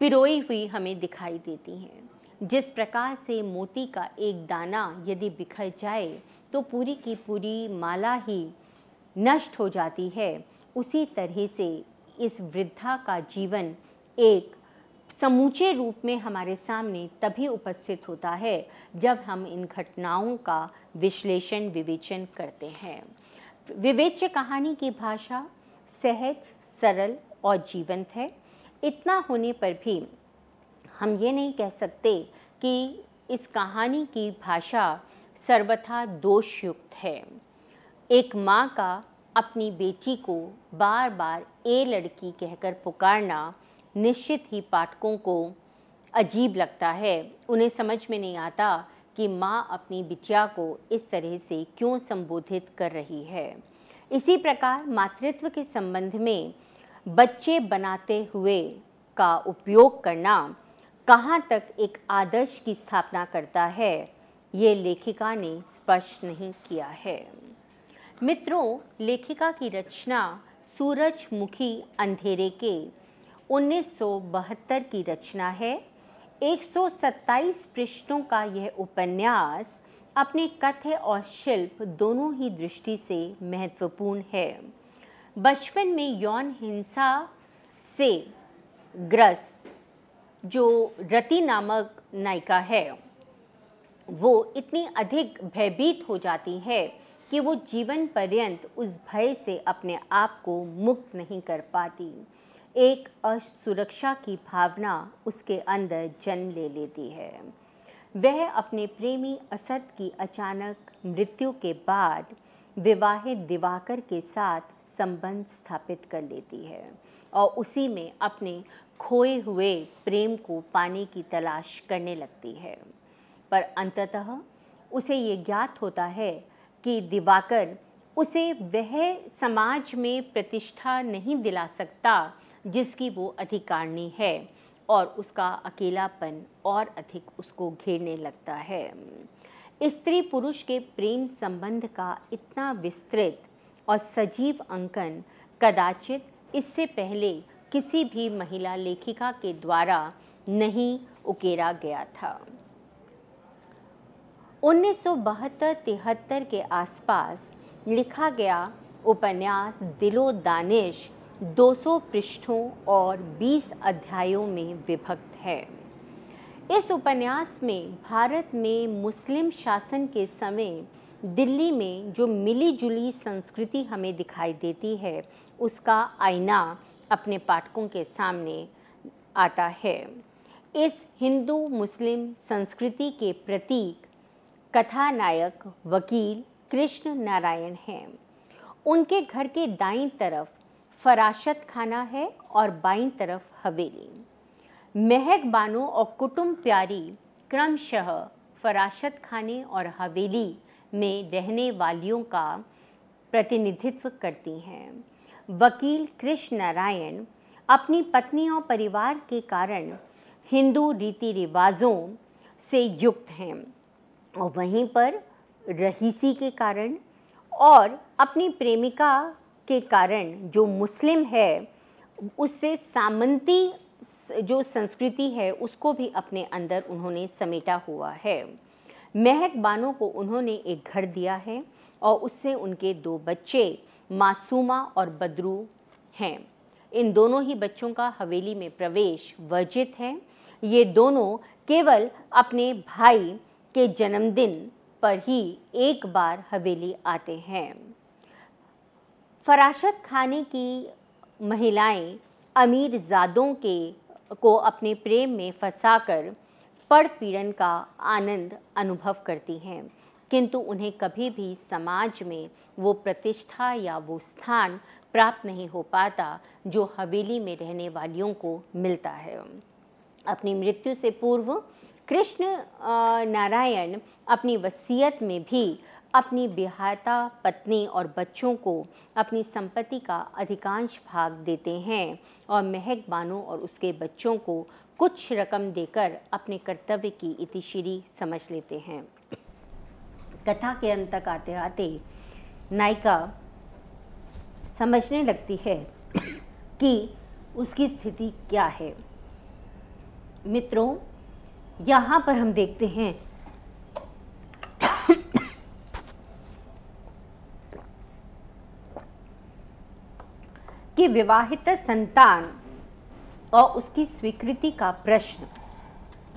पिरोई हुई हमें दिखाई देती हैं जिस प्रकार से मोती का एक दाना यदि बिखर जाए तो पूरी की पूरी माला ही नष्ट हो जाती है उसी तरह से इस वृद्धा का जीवन एक समूचे रूप में हमारे सामने तभी उपस्थित होता है जब हम इन घटनाओं का विश्लेषण विवेचन करते हैं विवेच्य कहानी की भाषा सहज सरल और जीवंत है इतना होने पर भी हम ये नहीं कह सकते कि इस कहानी की भाषा सर्वथा दोषयुक्त है एक माँ का अपनी बेटी को बार बार ए लड़की कहकर पुकारना निश्चित ही पाठकों को अजीब लगता है उन्हें समझ में नहीं आता कि माँ अपनी बिटिया को इस तरह से क्यों संबोधित कर रही है इसी प्रकार मातृत्व के संबंध में बच्चे बनाते हुए का उपयोग करना कहाँ तक एक आदर्श की स्थापना करता है ये लेखिका ने स्पष्ट नहीं किया है मित्रों लेखिका की रचना सूरजमुखी अंधेरे के 1972 की रचना है 127 पृष्ठों का यह उपन्यास अपने कथ्य और शिल्प दोनों ही दृष्टि से महत्वपूर्ण है बचपन में यौन हिंसा से ग्रस्त जो रति नामक नायिका है वो इतनी अधिक भयभीत हो जाती है कि वो जीवन पर्यंत उस भय से अपने आप को मुक्त नहीं कर पाती एक असुरक्षा की भावना उसके अंदर जन्म ले लेती है वह अपने प्रेमी असद की अचानक मृत्यु के बाद विवाहित दिवाकर के साथ संबंध स्थापित कर लेती है और उसी में अपने खोए हुए प्रेम को पाने की तलाश करने लगती है पर अंततः उसे ये ज्ञात होता है कि दिवाकर उसे वह समाज में प्रतिष्ठा नहीं दिला सकता जिसकी वो अधिकारिणी है और उसका अकेलापन और अधिक उसको घेरने लगता है स्त्री पुरुष के प्रेम संबंध का इतना विस्तृत और सजीव अंकन कदाचित इससे पहले किसी भी महिला लेखिका के द्वारा नहीं उकेरा गया था उन्नीस सौ तिहत्तर के आसपास लिखा गया उपन्यास दिलो दानिश 200 पृष्ठों और 20 अध्यायों में विभक्त है इस उपन्यास में भारत में मुस्लिम शासन के समय दिल्ली में जो मिली जुली संस्कृति हमें दिखाई देती है उसका आईना अपने पाठकों के सामने आता है इस हिंदू मुस्लिम संस्कृति के प्रतीक कथानायक वकील कृष्ण नारायण हैं उनके घर के दाईं तरफ फराशत खाना है और बाईं तरफ हवेली महक बानो और कुटुंब प्यारी क्रमशः फराशत खाने और हवेली में रहने वालियों का प्रतिनिधित्व करती हैं वकील कृष्ण नारायण अपनी पत्नी और परिवार के कारण हिंदू रीति रिवाजों से युक्त हैं और वहीं पर रहीसी के कारण और अपनी प्रेमिका के कारण जो मुस्लिम है उससे सामंती जो संस्कृति है उसको भी अपने अंदर उन्होंने समेटा हुआ है महक बानो को उन्होंने एक घर दिया है और उससे उनके दो बच्चे मासूमा और बदरू हैं इन दोनों ही बच्चों का हवेली में प्रवेश वर्जित है ये दोनों केवल अपने भाई के जन्मदिन पर ही एक बार हवेली आते हैं फराशत खाने की महिलाएं अमीर जादों के को अपने प्रेम में फंसाकर पीड़न का आनंद अनुभव करती हैं किंतु उन्हें कभी भी समाज में वो प्रतिष्ठा या वो स्थान प्राप्त नहीं हो पाता जो हवेली में रहने वालियों को मिलता है अपनी मृत्यु से पूर्व कृष्ण नारायण अपनी वसीयत में भी अपनी बिहाता पत्नी और बच्चों को अपनी संपत्ति का अधिकांश भाग देते हैं और महक बानो और उसके बच्चों को कुछ रकम देकर अपने कर्तव्य की इतिश्री समझ लेते हैं कथा के अंत तक आते आते नायिका समझने लगती है कि उसकी स्थिति क्या है मित्रों यहाँ पर हम देखते हैं कि विवाहित संतान और उसकी स्वीकृति का प्रश्न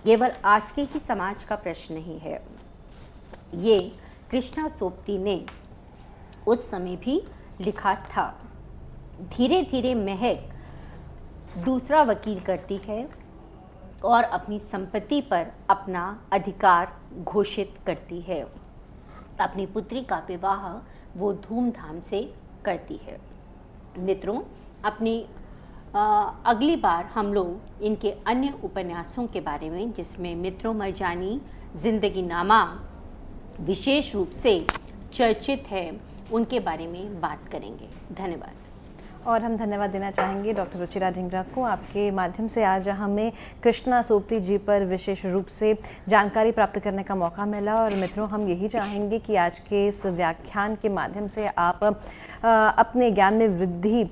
केवल आज के ही समाज का प्रश्न नहीं है ये कृष्णा सोप्ती ने उस समय भी लिखा था धीरे धीरे महक दूसरा वकील करती है और अपनी संपत्ति पर अपना अधिकार घोषित करती है अपनी पुत्री का विवाह वो धूमधाम से करती है मित्रों अपनी आ, अगली बार हम लोग इनके अन्य उपन्यासों के बारे में जिसमें मित्रों मरजानी जिंदगी नामा विशेष रूप से चर्चित है उनके बारे में बात करेंगे धन्यवाद और हम धन्यवाद देना चाहेंगे डॉक्टर रुचिरा ढिंगरा को आपके माध्यम से आज हमें कृष्णा सोपती जी पर विशेष रूप से जानकारी प्राप्त करने का मौका मिला और मित्रों हम यही चाहेंगे कि आज के इस व्याख्यान के माध्यम से आप अपने ज्ञान में वृद्धि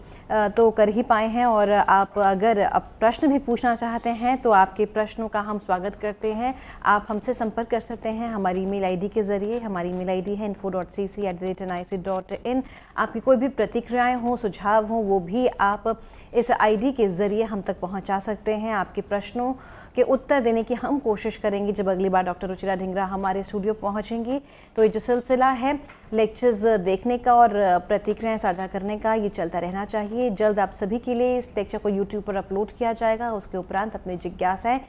तो कर ही पाए हैं और आप अगर प्रश्न भी पूछना चाहते हैं तो आपके प्रश्नों का हम स्वागत करते हैं आप हमसे संपर्क कर सकते हैं हमारी ई मेल के ज़रिए हमारी ई मेल है info dot C C at the rate N I C dot in आपकी कोई भी प्रतिक्रियाएँ हों सुझाव हों हों वो भी आप इस आईडी के ज़रिए हम तक पहुंचा सकते हैं आपके प्रश्नों के उत्तर देने की हम कोशिश करेंगे जब अगली बार डॉक्टर रुचिरा ढिंगरा हमारे स्टूडियो पहुंचेंगी तो ये जो सिलसिला है लेक्चर्स देखने का और प्रतिक्रियाएं साझा करने का ये चलता रहना चाहिए जल्द आप सभी के लिए इस लेक्चर को यूट्यूब पर अपलोड किया जाएगा उसके उपरांत अपनी जिज्ञासाएँ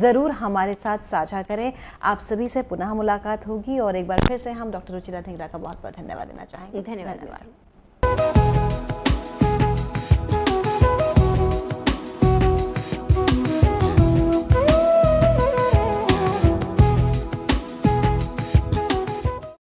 ज़रूर हमारे साथ साझा करें आप सभी से पुनः मुलाकात होगी और एक बार फिर से हम डॉक्टर रुचिरा ढिंगरा का बहुत बहुत धन्यवाद देना चाहेंगे धन्यवाद धन्यवाद